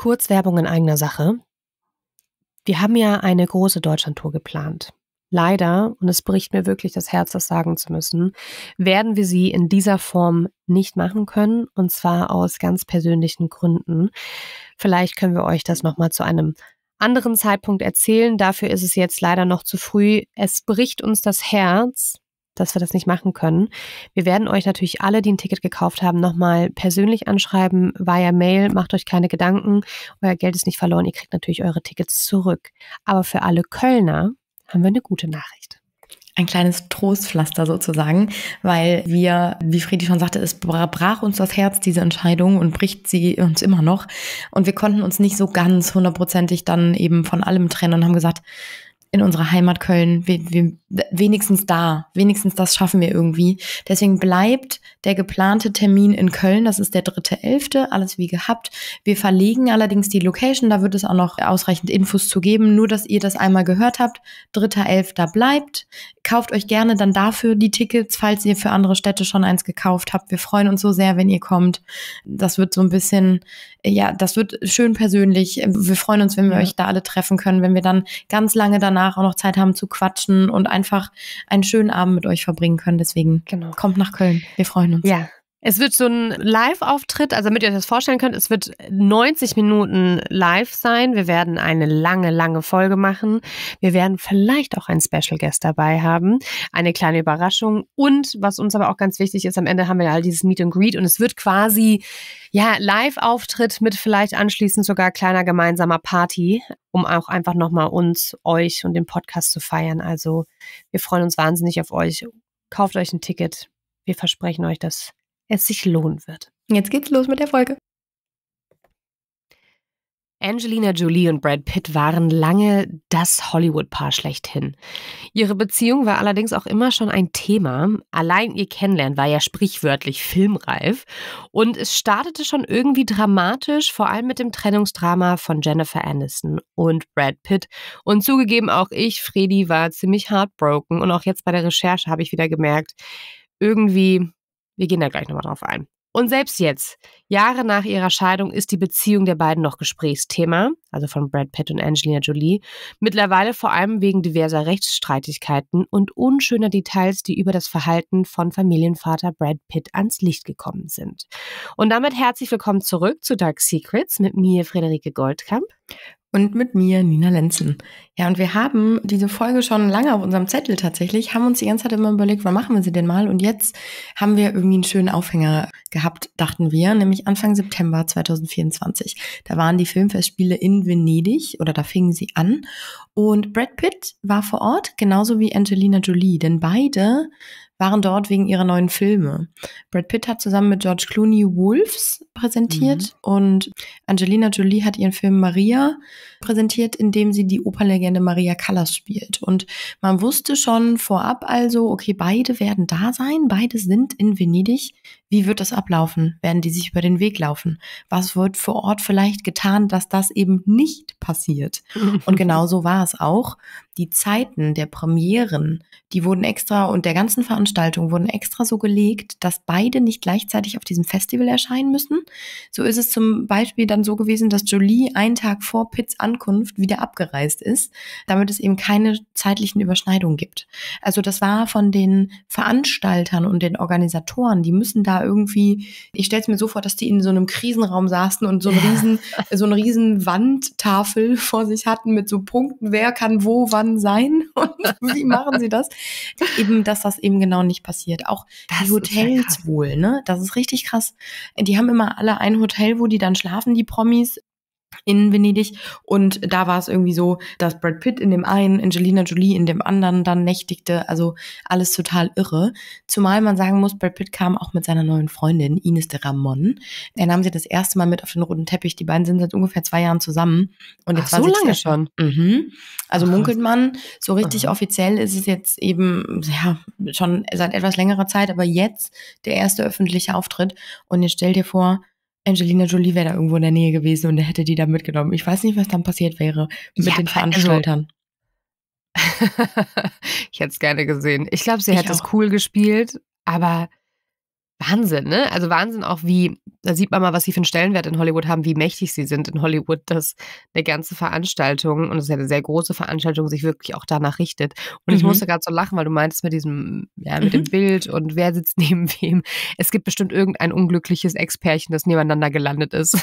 Kurz Werbung in eigener Sache. Wir haben ja eine große Deutschlandtour geplant. Leider, und es bricht mir wirklich das Herz, das sagen zu müssen, werden wir sie in dieser Form nicht machen können, und zwar aus ganz persönlichen Gründen. Vielleicht können wir euch das nochmal zu einem anderen Zeitpunkt erzählen. Dafür ist es jetzt leider noch zu früh. Es bricht uns das Herz, dass wir das nicht machen können. Wir werden euch natürlich alle, die ein Ticket gekauft haben, nochmal persönlich anschreiben via Mail. Macht euch keine Gedanken. Euer Geld ist nicht verloren. Ihr kriegt natürlich eure Tickets zurück. Aber für alle Kölner haben wir eine gute Nachricht ein kleines Trostpflaster sozusagen, weil wir, wie Fredi schon sagte, es brach uns das Herz, diese Entscheidung, und bricht sie uns immer noch. Und wir konnten uns nicht so ganz hundertprozentig dann eben von allem trennen und haben gesagt, in unserer Heimat Köln. Wir, wir, wenigstens da, wenigstens das schaffen wir irgendwie. Deswegen bleibt der geplante Termin in Köln, das ist der 3.11., alles wie gehabt. Wir verlegen allerdings die Location, da wird es auch noch ausreichend Infos zu geben, nur dass ihr das einmal gehört habt. 3.11. bleibt. Kauft euch gerne dann dafür die Tickets, falls ihr für andere Städte schon eins gekauft habt. Wir freuen uns so sehr, wenn ihr kommt. Das wird so ein bisschen, ja, das wird schön persönlich. Wir freuen uns, wenn wir ja. euch da alle treffen können, wenn wir dann ganz lange danach danach auch noch Zeit haben zu quatschen und einfach einen schönen Abend mit euch verbringen können. Deswegen genau. kommt nach Köln. Wir freuen uns. Ja, es wird so ein Live-Auftritt, also damit ihr euch das vorstellen könnt, es wird 90 Minuten live sein. Wir werden eine lange, lange Folge machen. Wir werden vielleicht auch einen Special Guest dabei haben, eine kleine Überraschung. Und was uns aber auch ganz wichtig ist, am Ende haben wir all dieses Meet and Greet und es wird quasi, ja, Live-Auftritt mit vielleicht anschließend sogar kleiner gemeinsamer Party, um auch einfach nochmal uns, euch und den Podcast zu feiern. Also wir freuen uns wahnsinnig auf euch. Kauft euch ein Ticket. Wir versprechen euch, dass es sich lohnen wird. Jetzt geht's los mit der Folge. Angelina Jolie und Brad Pitt waren lange das Hollywood-Paar schlechthin. Ihre Beziehung war allerdings auch immer schon ein Thema. Allein ihr Kennenlernen war ja sprichwörtlich filmreif. Und es startete schon irgendwie dramatisch, vor allem mit dem Trennungsdrama von Jennifer Aniston und Brad Pitt. Und zugegeben auch ich, Freddy, war ziemlich heartbroken. Und auch jetzt bei der Recherche habe ich wieder gemerkt, irgendwie wir gehen da gleich nochmal drauf ein. Und selbst jetzt, Jahre nach ihrer Scheidung, ist die Beziehung der beiden noch Gesprächsthema, also von Brad Pitt und Angelina Jolie, mittlerweile vor allem wegen diverser Rechtsstreitigkeiten und unschöner Details, die über das Verhalten von Familienvater Brad Pitt ans Licht gekommen sind. Und damit herzlich willkommen zurück zu Dark Secrets mit mir, Friederike Goldkamp und mit mir, Nina Lenzen. Ja, und wir haben diese Folge schon lange auf unserem Zettel tatsächlich, haben uns die ganze Zeit immer überlegt, wann machen wir sie denn mal? Und jetzt haben wir irgendwie einen schönen Aufhänger gehabt, dachten wir, nämlich Anfang September 2024. Da waren die Filmfestspiele in Venedig oder da fingen sie an. Und Brad Pitt war vor Ort, genauso wie Angelina Jolie, denn beide waren dort wegen ihrer neuen Filme. Brad Pitt hat zusammen mit George Clooney Wolves präsentiert mhm. und Angelina Jolie hat ihren Film Maria präsentiert, in dem sie die Opernlegende Maria Callas spielt. Und man wusste schon vorab also, okay, beide werden da sein, beide sind in Venedig wie wird das ablaufen? Werden die sich über den Weg laufen? Was wird vor Ort vielleicht getan, dass das eben nicht passiert? Und genau so war es auch. Die Zeiten der Premieren, die wurden extra und der ganzen Veranstaltung wurden extra so gelegt, dass beide nicht gleichzeitig auf diesem Festival erscheinen müssen. So ist es zum Beispiel dann so gewesen, dass Jolie einen Tag vor Pitts Ankunft wieder abgereist ist, damit es eben keine zeitlichen Überschneidungen gibt. Also das war von den Veranstaltern und den Organisatoren, die müssen da irgendwie, ich stelle es mir so vor, dass die in so einem Krisenraum saßen und so, einen riesen, so eine riesen Wandtafel vor sich hatten mit so Punkten, wer kann wo wann sein und wie machen sie das? Eben, dass das eben genau nicht passiert. Auch das die Hotels wohl, ne? Das ist richtig krass. Die haben immer alle ein Hotel, wo die dann schlafen, die Promis, in Venedig. Und da war es irgendwie so, dass Brad Pitt in dem einen, Angelina Jolie in dem anderen dann nächtigte. Also alles total irre. Zumal man sagen muss, Brad Pitt kam auch mit seiner neuen Freundin Ines de Ramon. Er nahm sie das erste Mal mit auf den roten Teppich. Die beiden sind seit ungefähr zwei Jahren zusammen. Und jetzt Ach, war so lange schon. Mhm. Also Ach, munkelt man, so richtig aha. offiziell ist es jetzt eben ja, schon seit etwas längerer Zeit, aber jetzt der erste öffentliche Auftritt. Und jetzt stell dir vor, Angelina Jolie wäre da irgendwo in der Nähe gewesen und er hätte die da mitgenommen. Ich weiß nicht, was dann passiert wäre mit ja, den also Veranstaltern. Also, ich hätte es gerne gesehen. Ich glaube, sie hätte es cool gespielt, aber Wahnsinn, ne? Also Wahnsinn auch, wie, da sieht man mal, was sie für einen Stellenwert in Hollywood haben, wie mächtig sie sind in Hollywood, dass eine ganze Veranstaltung, und es ist ja eine sehr große Veranstaltung, sich wirklich auch danach richtet. Und mhm. ich musste gerade so lachen, weil du meintest mit diesem, ja, mit mhm. dem Bild und wer sitzt neben wem. Es gibt bestimmt irgendein unglückliches Expertchen, das nebeneinander gelandet ist.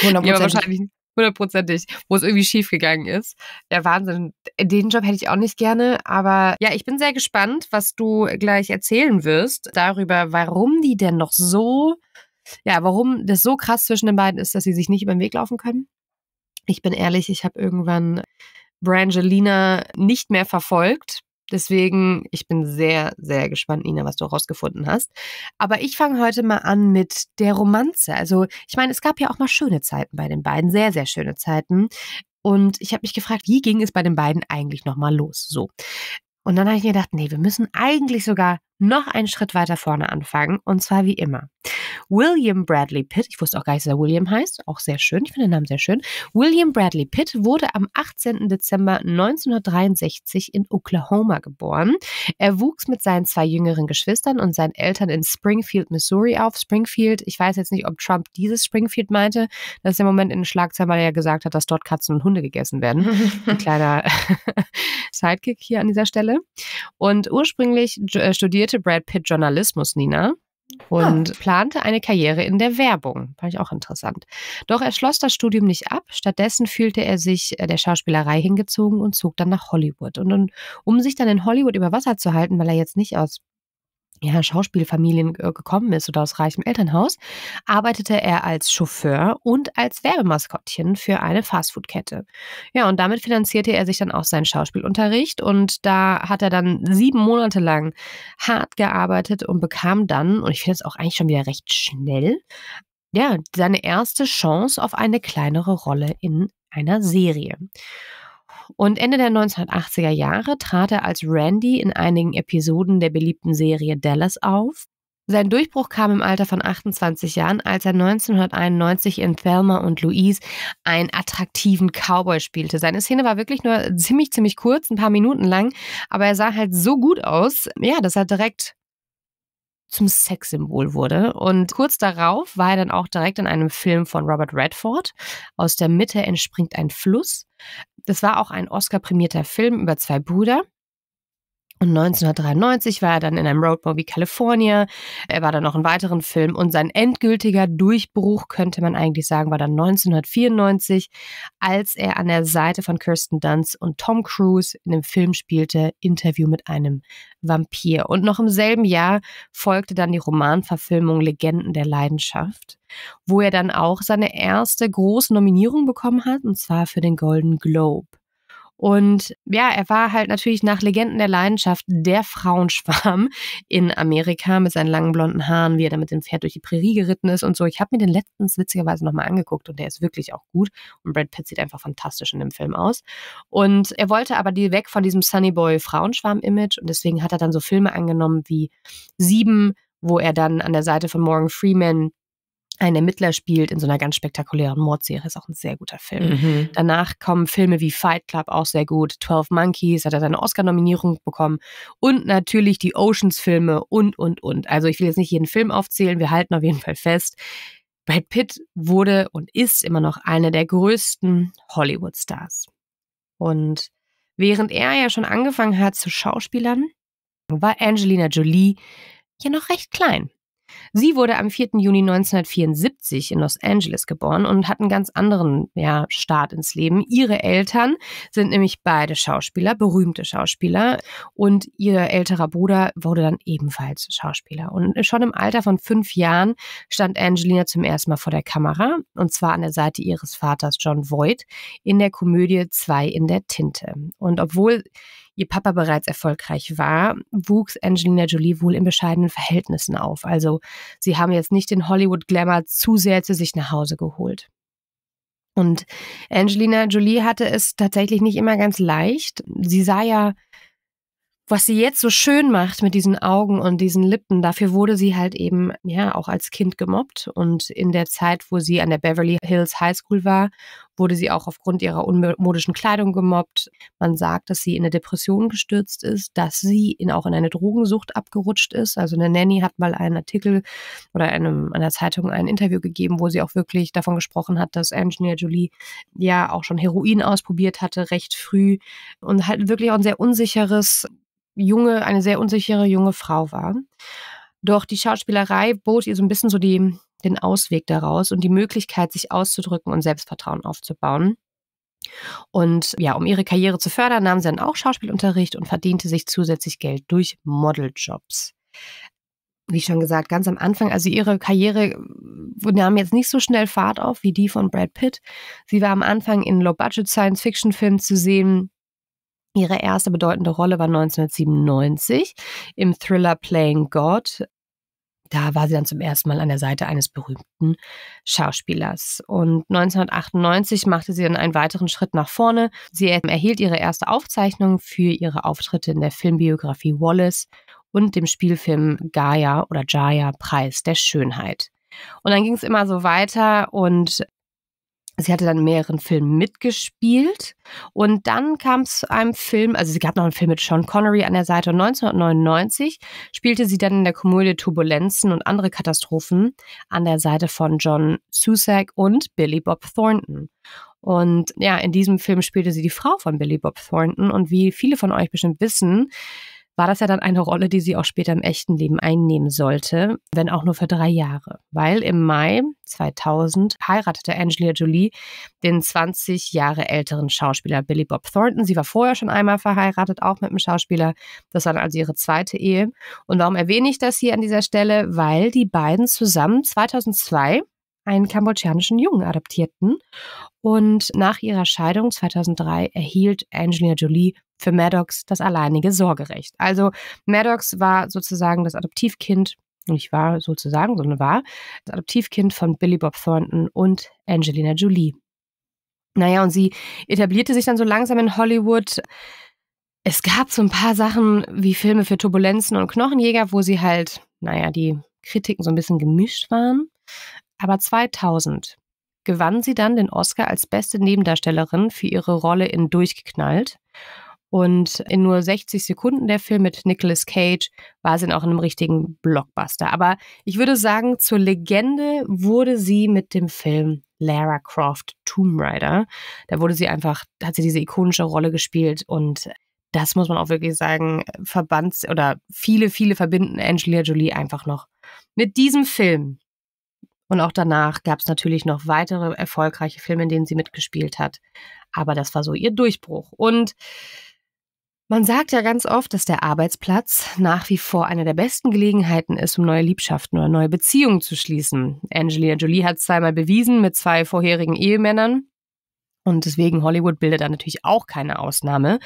100%. Die aber wahrscheinlich hundertprozentig, wo es irgendwie schief gegangen ist. Ja, Wahnsinn. Den Job hätte ich auch nicht gerne, aber ja, ich bin sehr gespannt, was du gleich erzählen wirst darüber, warum die denn noch so, ja, warum das so krass zwischen den beiden ist, dass sie sich nicht über den Weg laufen können. Ich bin ehrlich, ich habe irgendwann Brangelina nicht mehr verfolgt. Deswegen, ich bin sehr, sehr gespannt, Nina, was du herausgefunden hast. Aber ich fange heute mal an mit der Romanze. Also, ich meine, es gab ja auch mal schöne Zeiten bei den beiden, sehr, sehr schöne Zeiten. Und ich habe mich gefragt, wie ging es bei den beiden eigentlich nochmal los? So. Und dann habe ich mir gedacht, nee, wir müssen eigentlich sogar noch einen Schritt weiter vorne anfangen. Und zwar wie immer. William Bradley Pitt, ich wusste auch gar nicht, dass er William heißt, auch sehr schön, ich finde den Namen sehr schön. William Bradley Pitt wurde am 18. Dezember 1963 in Oklahoma geboren. Er wuchs mit seinen zwei jüngeren Geschwistern und seinen Eltern in Springfield, Missouri auf. Springfield, ich weiß jetzt nicht, ob Trump dieses Springfield meinte. Das ist der Moment in den Schlagzeilen, weil er ja gesagt hat, dass dort Katzen und Hunde gegessen werden. Ein kleiner Sidekick hier an dieser Stelle. Und ursprünglich äh, studierte Brad Pitt Journalismus, Nina. Ah. und ah. plante eine Karriere in der Werbung. Fand ich auch interessant. Doch er schloss das Studium nicht ab. Stattdessen fühlte er sich äh, der Schauspielerei hingezogen und zog dann nach Hollywood. Und um sich dann in Hollywood über Wasser zu halten, weil er jetzt nicht aus ja, Schauspielfamilien äh, gekommen ist oder aus reichem Elternhaus, arbeitete er als Chauffeur und als Werbemaskottchen für eine Fastfood-Kette. Ja, und damit finanzierte er sich dann auch seinen Schauspielunterricht und da hat er dann sieben Monate lang hart gearbeitet und bekam dann, und ich finde es auch eigentlich schon wieder recht schnell, ja, seine erste Chance auf eine kleinere Rolle in einer Serie. Und Ende der 1980er Jahre trat er als Randy in einigen Episoden der beliebten Serie Dallas auf. Sein Durchbruch kam im Alter von 28 Jahren, als er 1991 in Thelma und Louise einen attraktiven Cowboy spielte. Seine Szene war wirklich nur ziemlich, ziemlich kurz, ein paar Minuten lang, aber er sah halt so gut aus, ja, dass er direkt zum Sexsymbol wurde. Und kurz darauf war er dann auch direkt in einem Film von Robert Redford. Aus der Mitte entspringt ein Fluss. Das war auch ein Oscar-prämierter Film über zwei Brüder, und 1993 war er dann in einem Roadmovie California. Er war dann noch in weiteren Filmen. Und sein endgültiger Durchbruch, könnte man eigentlich sagen, war dann 1994, als er an der Seite von Kirsten Dunst und Tom Cruise in dem Film spielte Interview mit einem Vampir. Und noch im selben Jahr folgte dann die Romanverfilmung Legenden der Leidenschaft, wo er dann auch seine erste große Nominierung bekommen hat, und zwar für den Golden Globe. Und ja, er war halt natürlich nach Legenden der Leidenschaft der Frauenschwarm in Amerika mit seinen langen blonden Haaren, wie er da mit dem Pferd durch die Prärie geritten ist und so. Ich habe mir den letztens witzigerweise nochmal angeguckt und der ist wirklich auch gut. Und Brad Pitt sieht einfach fantastisch in dem Film aus. Und er wollte aber die weg von diesem Sunny Boy Frauenschwarm-Image und deswegen hat er dann so Filme angenommen wie Sieben, wo er dann an der Seite von Morgan Freeman ein Ermittler spielt in so einer ganz spektakulären Mordserie, ist auch ein sehr guter Film. Mhm. Danach kommen Filme wie Fight Club, auch sehr gut. 12 Monkeys hat er seine Oscar-Nominierung bekommen. Und natürlich die Oceans-Filme und, und, und. Also ich will jetzt nicht jeden Film aufzählen, wir halten auf jeden Fall fest. Brad Pitt wurde und ist immer noch einer der größten Hollywood-Stars. Und während er ja schon angefangen hat zu Schauspielern, war Angelina Jolie ja noch recht klein. Sie wurde am 4. Juni 1974 in Los Angeles geboren und hat einen ganz anderen ja, Start ins Leben. Ihre Eltern sind nämlich beide Schauspieler, berühmte Schauspieler. Und ihr älterer Bruder wurde dann ebenfalls Schauspieler. Und schon im Alter von fünf Jahren stand Angelina zum ersten Mal vor der Kamera. Und zwar an der Seite ihres Vaters John Voight in der Komödie Zwei in der Tinte. Und obwohl ihr Papa bereits erfolgreich war, wuchs Angelina Jolie wohl in bescheidenen Verhältnissen auf. Also sie haben jetzt nicht den Hollywood-Glamour zu sehr zu sich nach Hause geholt. Und Angelina Jolie hatte es tatsächlich nicht immer ganz leicht. Sie sah ja, was sie jetzt so schön macht mit diesen Augen und diesen Lippen, dafür wurde sie halt eben ja auch als Kind gemobbt. Und in der Zeit, wo sie an der Beverly Hills High School war wurde sie auch aufgrund ihrer unmodischen Kleidung gemobbt. Man sagt, dass sie in eine Depression gestürzt ist, dass sie in, auch in eine Drogensucht abgerutscht ist. Also eine Nanny hat mal einen Artikel oder einem, einer Zeitung ein Interview gegeben, wo sie auch wirklich davon gesprochen hat, dass Engineer Julie ja auch schon Heroin ausprobiert hatte, recht früh und halt wirklich auch ein sehr unsicheres junge, eine sehr unsichere junge Frau war. Doch die Schauspielerei bot ihr so ein bisschen so die den Ausweg daraus und die Möglichkeit, sich auszudrücken und Selbstvertrauen aufzubauen. Und ja, um ihre Karriere zu fördern, nahm sie dann auch Schauspielunterricht und verdiente sich zusätzlich Geld durch Modeljobs. Wie schon gesagt, ganz am Anfang, also ihre Karriere äh, nahm jetzt nicht so schnell Fahrt auf wie die von Brad Pitt. Sie war am Anfang in Low-Budget Science-Fiction-Filmen zu sehen, Ihre erste bedeutende Rolle war 1997 im Thriller Playing God da war sie dann zum ersten Mal an der Seite eines berühmten Schauspielers. Und 1998 machte sie dann einen weiteren Schritt nach vorne. Sie erhielt ihre erste Aufzeichnung für ihre Auftritte in der Filmbiografie Wallace und dem Spielfilm Gaia oder Jaya Preis der Schönheit. Und dann ging es immer so weiter und Sie hatte dann in mehreren Filmen mitgespielt und dann kam es einem Film, also sie gab noch einen Film mit Sean Connery an der Seite und 1999 spielte sie dann in der Komödie Turbulenzen und andere Katastrophen an der Seite von John Susack und Billy Bob Thornton. Und ja, in diesem Film spielte sie die Frau von Billy Bob Thornton und wie viele von euch bestimmt wissen, war das ja dann eine Rolle, die sie auch später im echten Leben einnehmen sollte, wenn auch nur für drei Jahre. Weil im Mai 2000 heiratete Angelina Jolie den 20 Jahre älteren Schauspieler Billy Bob Thornton. Sie war vorher schon einmal verheiratet, auch mit einem Schauspieler. Das war dann also ihre zweite Ehe. Und warum erwähne ich das hier an dieser Stelle? Weil die beiden zusammen 2002 einen kambodschanischen Jungen adoptierten. Und nach ihrer Scheidung 2003 erhielt Angelina Jolie für Maddox das alleinige Sorgerecht. Also Maddox war sozusagen das Adoptivkind, nicht war sozusagen, sondern war das Adoptivkind von Billy Bob Thornton und Angelina Jolie. Naja, und sie etablierte sich dann so langsam in Hollywood. Es gab so ein paar Sachen wie Filme für Turbulenzen und Knochenjäger, wo sie halt, naja, die Kritiken so ein bisschen gemischt waren. Aber 2000 gewann sie dann den Oscar als beste Nebendarstellerin für ihre Rolle in Durchgeknallt. Und in nur 60 Sekunden der Film mit Nicolas Cage war sie auch in einem richtigen Blockbuster. Aber ich würde sagen, zur Legende wurde sie mit dem Film Lara Croft Tomb Raider. Da wurde sie einfach, hat sie diese ikonische Rolle gespielt und das muss man auch wirklich sagen, verband oder viele, viele verbinden Angelina Jolie einfach noch mit diesem Film. Und auch danach gab es natürlich noch weitere erfolgreiche Filme, in denen sie mitgespielt hat. Aber das war so ihr Durchbruch. Und man sagt ja ganz oft, dass der Arbeitsplatz nach wie vor eine der besten Gelegenheiten ist, um neue Liebschaften oder neue Beziehungen zu schließen. Angelina Jolie hat es zweimal bewiesen mit zwei vorherigen Ehemännern. Und deswegen Hollywood bildet da natürlich auch keine Ausnahme,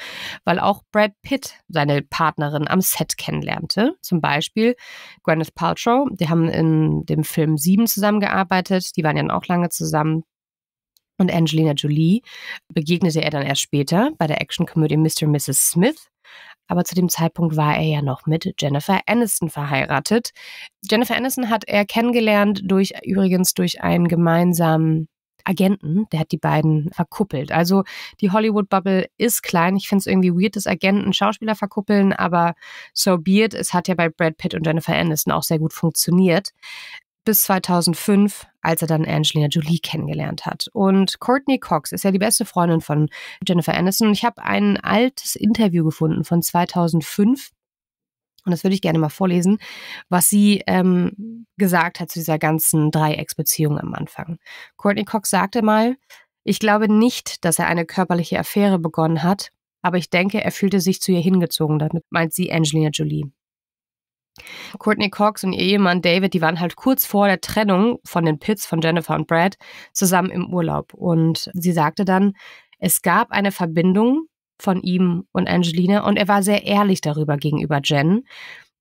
weil auch Brad Pitt seine Partnerin am Set kennenlernte. Zum Beispiel Gwyneth Paltrow. Die haben in dem Film Sieben zusammengearbeitet. Die waren ja auch lange zusammen. Und Angelina Jolie begegnete er dann erst später bei der Actionkomödie Mr. und Mrs. Smith. Aber zu dem Zeitpunkt war er ja noch mit Jennifer Aniston verheiratet. Jennifer Aniston hat er kennengelernt durch übrigens durch einen gemeinsamen Agenten, der hat die beiden verkuppelt. Also die Hollywood-Bubble ist klein. Ich finde es irgendwie weird, dass Agenten Schauspieler verkuppeln, aber so be it. Es hat ja bei Brad Pitt und Jennifer Aniston auch sehr gut funktioniert bis 2005, als er dann Angelina Jolie kennengelernt hat. Und Courtney Cox ist ja die beste Freundin von Jennifer Aniston. ich habe ein altes Interview gefunden von 2005 und das würde ich gerne mal vorlesen, was sie ähm, gesagt hat zu dieser ganzen Dreiecksbeziehung am Anfang. Courtney Cox sagte mal, ich glaube nicht, dass er eine körperliche Affäre begonnen hat, aber ich denke, er fühlte sich zu ihr hingezogen, damit meint sie Angelina Jolie. Courtney Cox und ihr Ehemann David, die waren halt kurz vor der Trennung von den Pits von Jennifer und Brad zusammen im Urlaub. Und sie sagte dann, es gab eine Verbindung, von ihm und Angelina und er war sehr ehrlich darüber gegenüber Jen.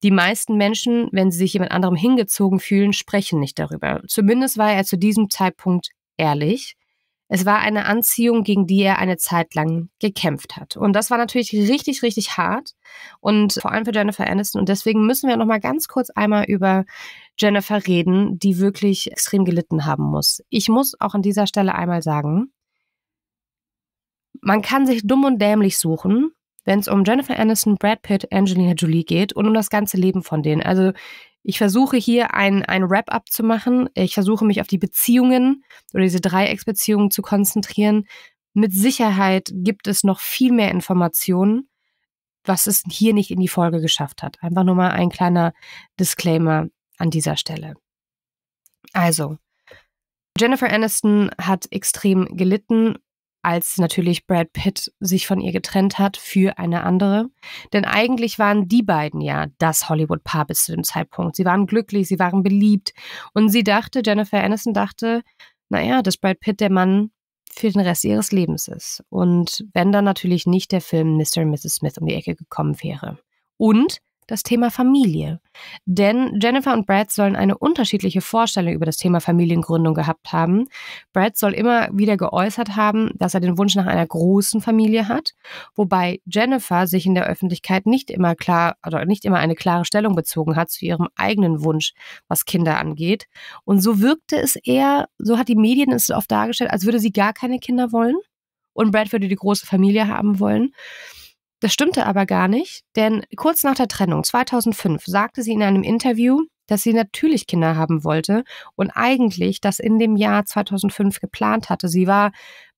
Die meisten Menschen, wenn sie sich jemand anderem hingezogen fühlen, sprechen nicht darüber. Zumindest war er zu diesem Zeitpunkt ehrlich. Es war eine Anziehung, gegen die er eine Zeit lang gekämpft hat. Und das war natürlich richtig, richtig hart. Und vor allem für Jennifer Aniston. Und deswegen müssen wir nochmal ganz kurz einmal über Jennifer reden, die wirklich extrem gelitten haben muss. Ich muss auch an dieser Stelle einmal sagen, man kann sich dumm und dämlich suchen, wenn es um Jennifer Aniston, Brad Pitt, Angelina Jolie geht und um das ganze Leben von denen. Also ich versuche hier ein, ein Wrap-up zu machen. Ich versuche mich auf die Beziehungen oder diese Dreiecksbeziehungen zu konzentrieren. Mit Sicherheit gibt es noch viel mehr Informationen, was es hier nicht in die Folge geschafft hat. Einfach nur mal ein kleiner Disclaimer an dieser Stelle. Also, Jennifer Aniston hat extrem gelitten als natürlich Brad Pitt sich von ihr getrennt hat für eine andere. Denn eigentlich waren die beiden ja das Hollywood-Paar bis zu dem Zeitpunkt. Sie waren glücklich, sie waren beliebt. Und sie dachte, Jennifer Aniston dachte, naja, dass Brad Pitt der Mann für den Rest ihres Lebens ist. Und wenn dann natürlich nicht der Film Mr. und Mrs. Smith um die Ecke gekommen wäre. Und das Thema Familie. Denn Jennifer und Brad sollen eine unterschiedliche Vorstellung über das Thema Familiengründung gehabt haben. Brad soll immer wieder geäußert haben, dass er den Wunsch nach einer großen Familie hat, wobei Jennifer sich in der Öffentlichkeit nicht immer klar oder nicht immer eine klare Stellung bezogen hat zu ihrem eigenen Wunsch, was Kinder angeht. Und so wirkte es eher, so hat die Medien es oft dargestellt, als würde sie gar keine Kinder wollen und Brad würde die große Familie haben wollen. Das stimmte aber gar nicht, denn kurz nach der Trennung 2005 sagte sie in einem Interview, dass sie natürlich Kinder haben wollte und eigentlich das in dem Jahr 2005 geplant hatte. Sie war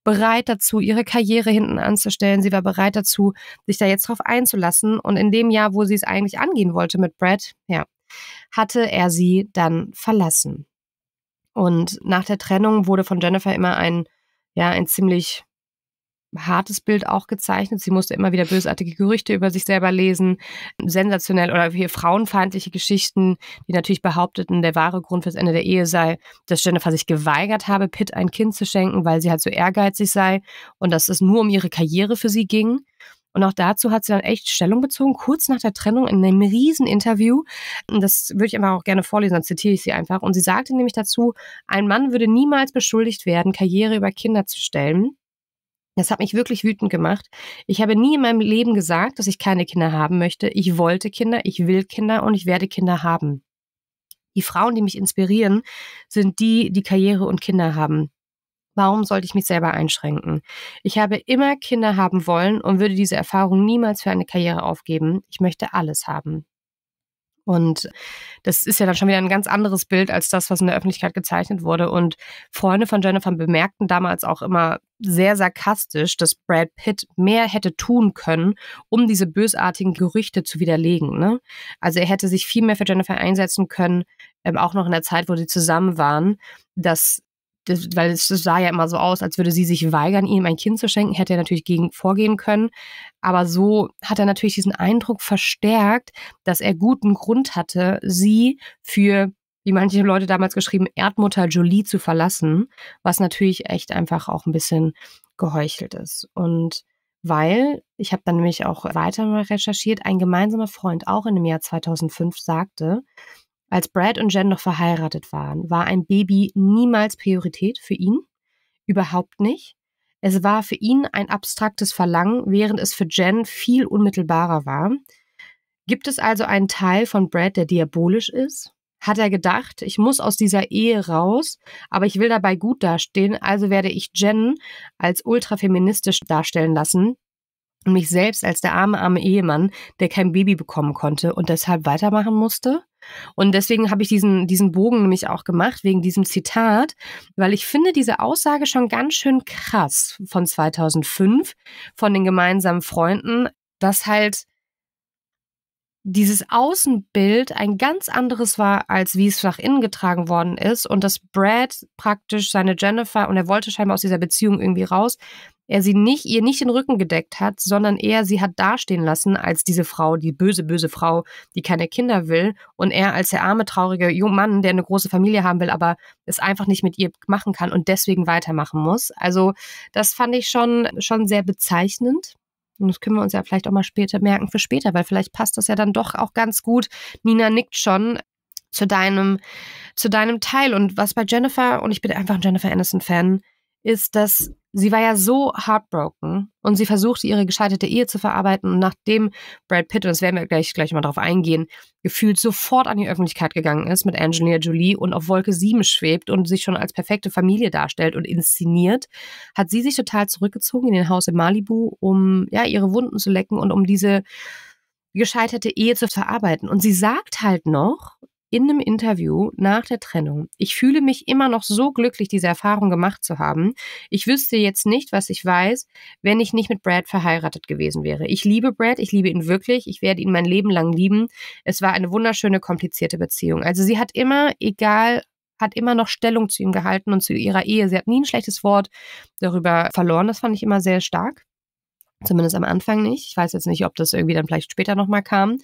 bereit dazu, ihre Karriere hinten anzustellen. Sie war bereit dazu, sich da jetzt drauf einzulassen. Und in dem Jahr, wo sie es eigentlich angehen wollte mit Brad, ja, hatte er sie dann verlassen. Und nach der Trennung wurde von Jennifer immer ein, ja, ein ziemlich hartes Bild auch gezeichnet. Sie musste immer wieder bösartige Gerüchte über sich selber lesen, sensationell oder hier frauenfeindliche Geschichten, die natürlich behaupteten, der wahre Grund fürs Ende der Ehe sei, dass Jennifer sich geweigert habe, Pitt ein Kind zu schenken, weil sie halt so ehrgeizig sei und dass es nur um ihre Karriere für sie ging. Und auch dazu hat sie dann echt Stellung bezogen, kurz nach der Trennung in einem Rieseninterview. Und Das würde ich einfach auch gerne vorlesen, dann zitiere ich sie einfach. Und sie sagte nämlich dazu, ein Mann würde niemals beschuldigt werden, Karriere über Kinder zu stellen. Das hat mich wirklich wütend gemacht. Ich habe nie in meinem Leben gesagt, dass ich keine Kinder haben möchte. Ich wollte Kinder, ich will Kinder und ich werde Kinder haben. Die Frauen, die mich inspirieren, sind die, die Karriere und Kinder haben. Warum sollte ich mich selber einschränken? Ich habe immer Kinder haben wollen und würde diese Erfahrung niemals für eine Karriere aufgeben. Ich möchte alles haben. Und das ist ja dann schon wieder ein ganz anderes Bild als das, was in der Öffentlichkeit gezeichnet wurde. Und Freunde von Jennifer bemerkten damals auch immer sehr sarkastisch, dass Brad Pitt mehr hätte tun können, um diese bösartigen Gerüchte zu widerlegen. Ne? Also er hätte sich viel mehr für Jennifer einsetzen können, ähm, auch noch in der Zeit, wo sie zusammen waren, dass das, weil es sah ja immer so aus, als würde sie sich weigern, ihm ein Kind zu schenken, hätte er natürlich gegen vorgehen können. Aber so hat er natürlich diesen Eindruck verstärkt, dass er guten Grund hatte, sie für, wie manche Leute damals geschrieben, Erdmutter Jolie zu verlassen, was natürlich echt einfach auch ein bisschen geheuchelt ist. Und weil, ich habe dann nämlich auch weiter recherchiert, ein gemeinsamer Freund auch in dem Jahr 2005 sagte, als Brad und Jen noch verheiratet waren, war ein Baby niemals Priorität für ihn. Überhaupt nicht. Es war für ihn ein abstraktes Verlangen, während es für Jen viel unmittelbarer war. Gibt es also einen Teil von Brad, der diabolisch ist? Hat er gedacht, ich muss aus dieser Ehe raus, aber ich will dabei gut dastehen, also werde ich Jen als ultrafeministisch darstellen lassen, und mich selbst als der arme, arme Ehemann, der kein Baby bekommen konnte und deshalb weitermachen musste. Und deswegen habe ich diesen, diesen Bogen nämlich auch gemacht, wegen diesem Zitat, weil ich finde diese Aussage schon ganz schön krass von 2005, von den gemeinsamen Freunden, dass halt dieses Außenbild ein ganz anderes war, als wie es nach innen getragen worden ist und dass Brad praktisch seine Jennifer, und er wollte scheinbar aus dieser Beziehung irgendwie raus, er sie nicht, ihr nicht den Rücken gedeckt hat, sondern eher sie hat dastehen lassen als diese Frau, die böse, böse Frau, die keine Kinder will und er als der arme, traurige junge Mann, der eine große Familie haben will, aber es einfach nicht mit ihr machen kann und deswegen weitermachen muss. Also das fand ich schon, schon sehr bezeichnend. Und das können wir uns ja vielleicht auch mal später merken für später, weil vielleicht passt das ja dann doch auch ganz gut. Nina nickt schon zu deinem, zu deinem Teil. Und was bei Jennifer, und ich bin einfach ein Jennifer Aniston-Fan, ist, dass sie war ja so heartbroken und sie versuchte, ihre gescheiterte Ehe zu verarbeiten. Und nachdem Brad Pitt, und das werden wir gleich, gleich mal drauf eingehen, gefühlt sofort an die Öffentlichkeit gegangen ist mit Angelina Jolie und auf Wolke 7 schwebt und sich schon als perfekte Familie darstellt und inszeniert, hat sie sich total zurückgezogen in den Haus in Malibu, um ja ihre Wunden zu lecken und um diese gescheiterte Ehe zu verarbeiten. Und sie sagt halt noch, in einem Interview nach der Trennung, ich fühle mich immer noch so glücklich, diese Erfahrung gemacht zu haben. Ich wüsste jetzt nicht, was ich weiß, wenn ich nicht mit Brad verheiratet gewesen wäre. Ich liebe Brad, ich liebe ihn wirklich, ich werde ihn mein Leben lang lieben. Es war eine wunderschöne, komplizierte Beziehung. Also sie hat immer, egal hat immer noch Stellung zu ihm gehalten und zu ihrer Ehe. Sie hat nie ein schlechtes Wort darüber verloren. Das fand ich immer sehr stark. Zumindest am Anfang nicht. Ich weiß jetzt nicht, ob das irgendwie dann vielleicht später nochmal kam.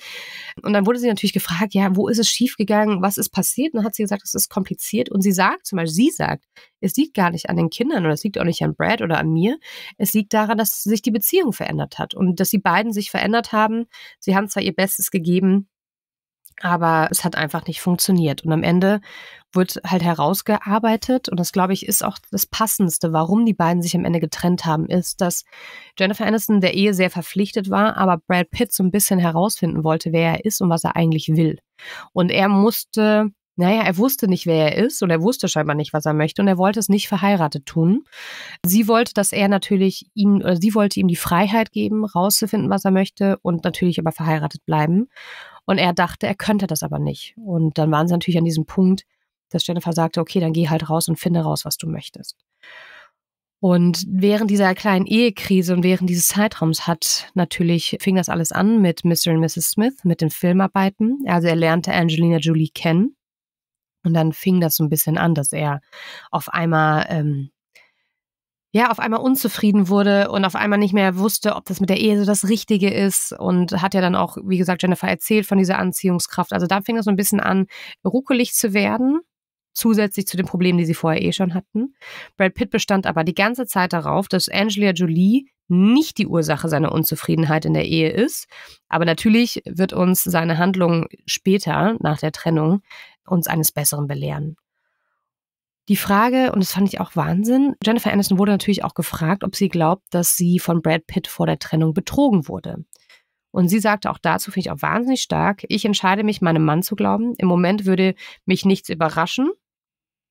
Und dann wurde sie natürlich gefragt, ja, wo ist es schiefgegangen? Was ist passiert? Und dann hat sie gesagt, es ist kompliziert. Und sie sagt, zum Beispiel, sie sagt, es liegt gar nicht an den Kindern oder es liegt auch nicht an Brad oder an mir. Es liegt daran, dass sich die Beziehung verändert hat und dass die beiden sich verändert haben. Sie haben zwar ihr Bestes gegeben, aber es hat einfach nicht funktioniert. Und am Ende wird halt herausgearbeitet, und das glaube ich ist auch das Passendste, warum die beiden sich am Ende getrennt haben, ist, dass Jennifer Aniston der Ehe sehr verpflichtet war, aber Brad Pitt so ein bisschen herausfinden wollte, wer er ist und was er eigentlich will. Und er musste naja, er wusste nicht, wer er ist und er wusste scheinbar nicht, was er möchte und er wollte es nicht verheiratet tun. Sie wollte, dass er natürlich ihm, oder äh, sie wollte ihm die Freiheit geben, rauszufinden, was er möchte und natürlich aber verheiratet bleiben. Und er dachte, er könnte das aber nicht. Und dann waren sie natürlich an diesem Punkt, dass Jennifer sagte, okay, dann geh halt raus und finde raus, was du möchtest. Und während dieser kleinen Ehekrise und während dieses Zeitraums hat natürlich, fing das alles an mit Mr. und Mrs. Smith, mit den Filmarbeiten. Also er lernte Angelina Jolie kennen. Und dann fing das so ein bisschen an, dass er auf einmal ähm, ja, auf einmal unzufrieden wurde und auf einmal nicht mehr wusste, ob das mit der Ehe so das Richtige ist und hat ja dann auch, wie gesagt, Jennifer erzählt von dieser Anziehungskraft. Also da fing es so ein bisschen an, ruckelig zu werden, zusätzlich zu den Problemen, die sie vorher eh schon hatten. Brad Pitt bestand aber die ganze Zeit darauf, dass Angelia Jolie nicht die Ursache seiner Unzufriedenheit in der Ehe ist. Aber natürlich wird uns seine Handlung später, nach der Trennung, uns eines Besseren belehren. Die Frage, und das fand ich auch Wahnsinn, Jennifer Anderson wurde natürlich auch gefragt, ob sie glaubt, dass sie von Brad Pitt vor der Trennung betrogen wurde. Und sie sagte auch dazu, finde ich auch wahnsinnig stark, ich entscheide mich, meinem Mann zu glauben. Im Moment würde mich nichts überraschen,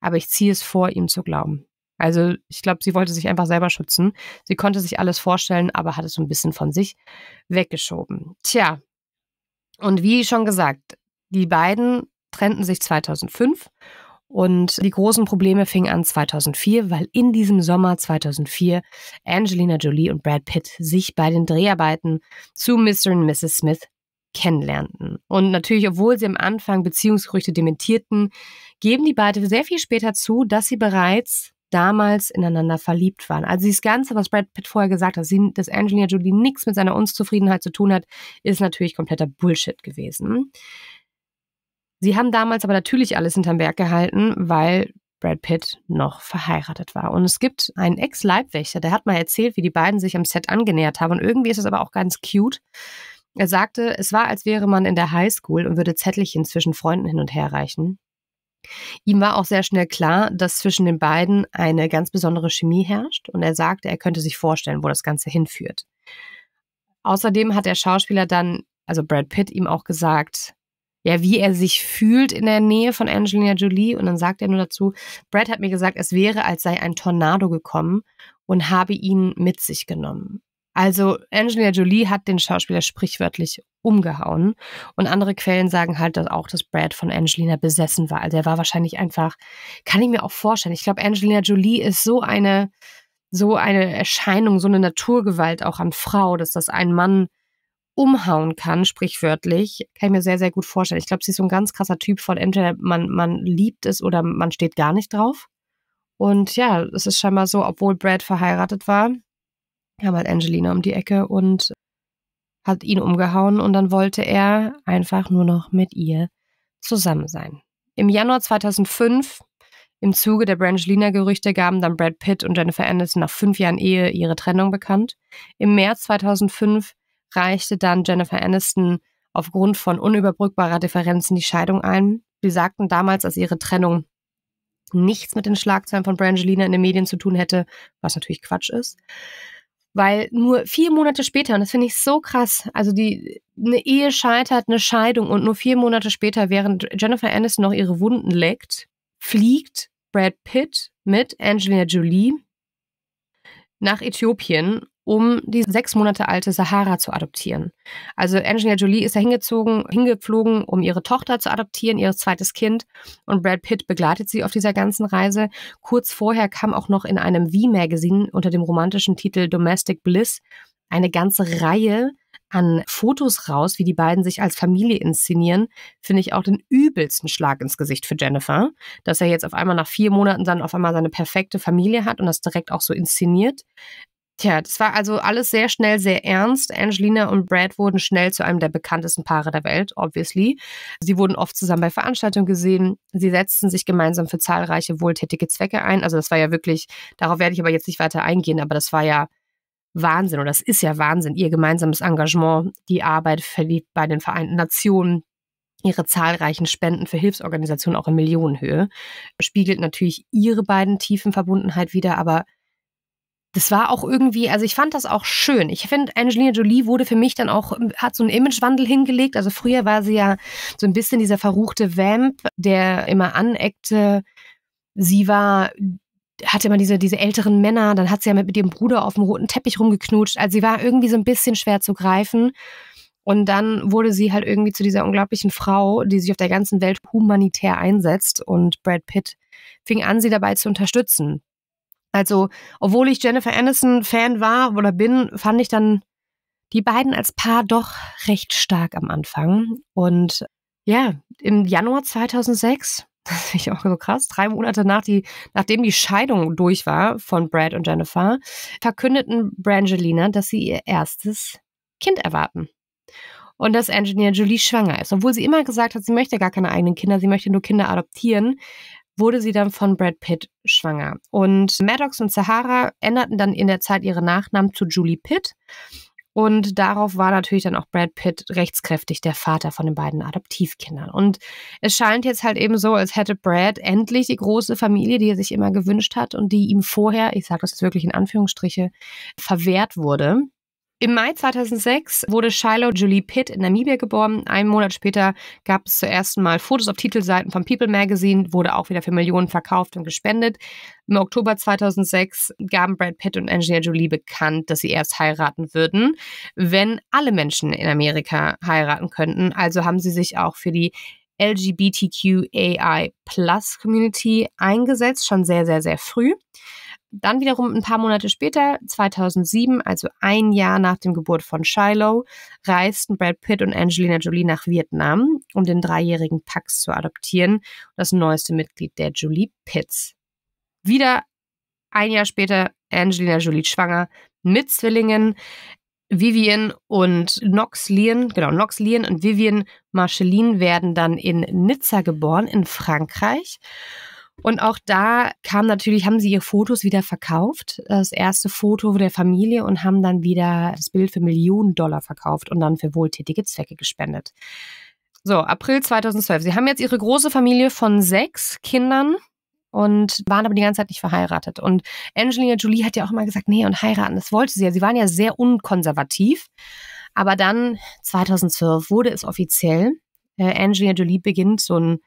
aber ich ziehe es vor, ihm zu glauben. Also ich glaube, sie wollte sich einfach selber schützen. Sie konnte sich alles vorstellen, aber hat es so ein bisschen von sich weggeschoben. Tja, und wie schon gesagt, die beiden trennten sich 2005 und die großen Probleme fingen an 2004, weil in diesem Sommer 2004 Angelina Jolie und Brad Pitt sich bei den Dreharbeiten zu Mr. und Mrs. Smith kennenlernten. Und natürlich, obwohl sie am Anfang Beziehungsgerüchte dementierten, geben die beiden sehr viel später zu, dass sie bereits damals ineinander verliebt waren. Also das Ganze, was Brad Pitt vorher gesagt hat, dass Angelina Jolie nichts mit seiner Unzufriedenheit zu tun hat, ist natürlich kompletter Bullshit gewesen. Sie haben damals aber natürlich alles hinterm Berg gehalten, weil Brad Pitt noch verheiratet war. Und es gibt einen Ex-Leibwächter, der hat mal erzählt, wie die beiden sich am Set angenähert haben. Und irgendwie ist es aber auch ganz cute. Er sagte, es war, als wäre man in der Highschool und würde Zettelchen zwischen Freunden hin und her reichen. Ihm war auch sehr schnell klar, dass zwischen den beiden eine ganz besondere Chemie herrscht und er sagte, er könnte sich vorstellen, wo das Ganze hinführt. Außerdem hat der Schauspieler dann, also Brad Pitt, ihm auch gesagt, ja, wie er sich fühlt in der Nähe von Angelina Jolie. Und dann sagt er nur dazu, Brad hat mir gesagt, es wäre, als sei ein Tornado gekommen und habe ihn mit sich genommen. Also Angelina Jolie hat den Schauspieler sprichwörtlich umgehauen. Und andere Quellen sagen halt dass auch, dass Brad von Angelina besessen war. Also er war wahrscheinlich einfach, kann ich mir auch vorstellen. Ich glaube, Angelina Jolie ist so eine, so eine Erscheinung, so eine Naturgewalt auch an Frau, dass das ein Mann umhauen kann, sprichwörtlich, kann ich mir sehr, sehr gut vorstellen. Ich glaube, sie ist so ein ganz krasser Typ von entweder man, man liebt es oder man steht gar nicht drauf. Und ja, es ist scheinbar so, obwohl Brad verheiratet war, kam halt Angelina um die Ecke und hat ihn umgehauen und dann wollte er einfach nur noch mit ihr zusammen sein. Im Januar 2005, im Zuge der Brangelina-Gerüchte, gaben dann Brad Pitt und Jennifer Anderson nach fünf Jahren Ehe ihre Trennung bekannt. Im März 2005 reichte dann Jennifer Aniston aufgrund von unüberbrückbarer Differenzen die Scheidung ein. Sie sagten damals, dass ihre Trennung nichts mit den Schlagzeilen von Brangelina in den Medien zu tun hätte, was natürlich Quatsch ist. Weil nur vier Monate später, und das finde ich so krass, also die, eine Ehe scheitert, eine Scheidung und nur vier Monate später, während Jennifer Aniston noch ihre Wunden leckt, fliegt Brad Pitt mit Angelina Jolie nach Äthiopien um die sechs Monate alte Sahara zu adoptieren. Also Angelina Jolie ist da hingezogen, hingeflogen, um ihre Tochter zu adoptieren, ihr zweites Kind. Und Brad Pitt begleitet sie auf dieser ganzen Reise. Kurz vorher kam auch noch in einem V-Magazin unter dem romantischen Titel Domestic Bliss eine ganze Reihe an Fotos raus, wie die beiden sich als Familie inszenieren, finde ich auch den übelsten Schlag ins Gesicht für Jennifer, dass er jetzt auf einmal nach vier Monaten dann auf einmal seine perfekte Familie hat und das direkt auch so inszeniert. Tja, das war also alles sehr schnell, sehr ernst. Angelina und Brad wurden schnell zu einem der bekanntesten Paare der Welt, obviously. Sie wurden oft zusammen bei Veranstaltungen gesehen. Sie setzten sich gemeinsam für zahlreiche wohltätige Zwecke ein. Also das war ja wirklich, darauf werde ich aber jetzt nicht weiter eingehen, aber das war ja Wahnsinn oder das ist ja Wahnsinn. Ihr gemeinsames Engagement, die Arbeit verliebt bei den Vereinten Nationen, ihre zahlreichen Spenden für Hilfsorganisationen auch in Millionenhöhe, spiegelt natürlich ihre beiden tiefen Verbundenheit wieder, aber das war auch irgendwie, also ich fand das auch schön. Ich finde, Angelina Jolie wurde für mich dann auch, ähm, hat so einen Imagewandel hingelegt. Also früher war sie ja so ein bisschen dieser verruchte Vamp, der immer aneckte. Sie war, hatte immer diese, diese älteren Männer, dann hat sie ja mit, mit ihrem Bruder auf dem roten Teppich rumgeknutscht. Also sie war irgendwie so ein bisschen schwer zu greifen. Und dann wurde sie halt irgendwie zu dieser unglaublichen Frau, die sich auf der ganzen Welt humanitär einsetzt. Und Brad Pitt fing an, sie dabei zu unterstützen. Also, obwohl ich Jennifer Aniston Fan war oder bin, fand ich dann die beiden als Paar doch recht stark am Anfang. Und ja, im Januar 2006, das finde ich auch so krass, drei Monate nach die, nachdem die Scheidung durch war von Brad und Jennifer, verkündeten Brangelina, dass sie ihr erstes Kind erwarten. Und dass Engineer Julie schwanger ist. Obwohl sie immer gesagt hat, sie möchte gar keine eigenen Kinder, sie möchte nur Kinder adoptieren, wurde sie dann von Brad Pitt schwanger. Und Maddox und Sahara änderten dann in der Zeit ihre Nachnamen zu Julie Pitt. Und darauf war natürlich dann auch Brad Pitt rechtskräftig der Vater von den beiden Adoptivkindern. Und es scheint jetzt halt eben so, als hätte Brad endlich die große Familie, die er sich immer gewünscht hat und die ihm vorher, ich sage das jetzt wirklich in Anführungsstriche, verwehrt wurde. Im Mai 2006 wurde Shiloh Julie Pitt in Namibia geboren. Einen Monat später gab es zum ersten Mal Fotos auf Titelseiten von People Magazine, wurde auch wieder für Millionen verkauft und gespendet. Im Oktober 2006 gaben Brad Pitt und Engineer Julie bekannt, dass sie erst heiraten würden, wenn alle Menschen in Amerika heiraten könnten. Also haben sie sich auch für die LGBTQAI Plus Community eingesetzt, schon sehr, sehr, sehr früh. Dann wiederum ein paar Monate später, 2007, also ein Jahr nach dem Geburt von Shiloh, reisten Brad Pitt und Angelina Jolie nach Vietnam, um den dreijährigen Pax zu adoptieren, das neueste Mitglied der Jolie Pitts. Wieder ein Jahr später, Angelina Jolie schwanger mit Zwillingen. Vivian und Nox Lien, genau, Nox Lien und Vivian Marceline werden dann in Nizza geboren, in Frankreich. Und auch da kam natürlich, haben sie ihre Fotos wieder verkauft. Das erste Foto der Familie und haben dann wieder das Bild für Millionen Dollar verkauft und dann für wohltätige Zwecke gespendet. So, April 2012. Sie haben jetzt ihre große Familie von sechs Kindern und waren aber die ganze Zeit nicht verheiratet. Und Angelina Jolie hat ja auch immer gesagt, nee, und heiraten, das wollte sie ja. Sie waren ja sehr unkonservativ. Aber dann 2012 wurde es offiziell. Äh, Angelina Jolie beginnt so ein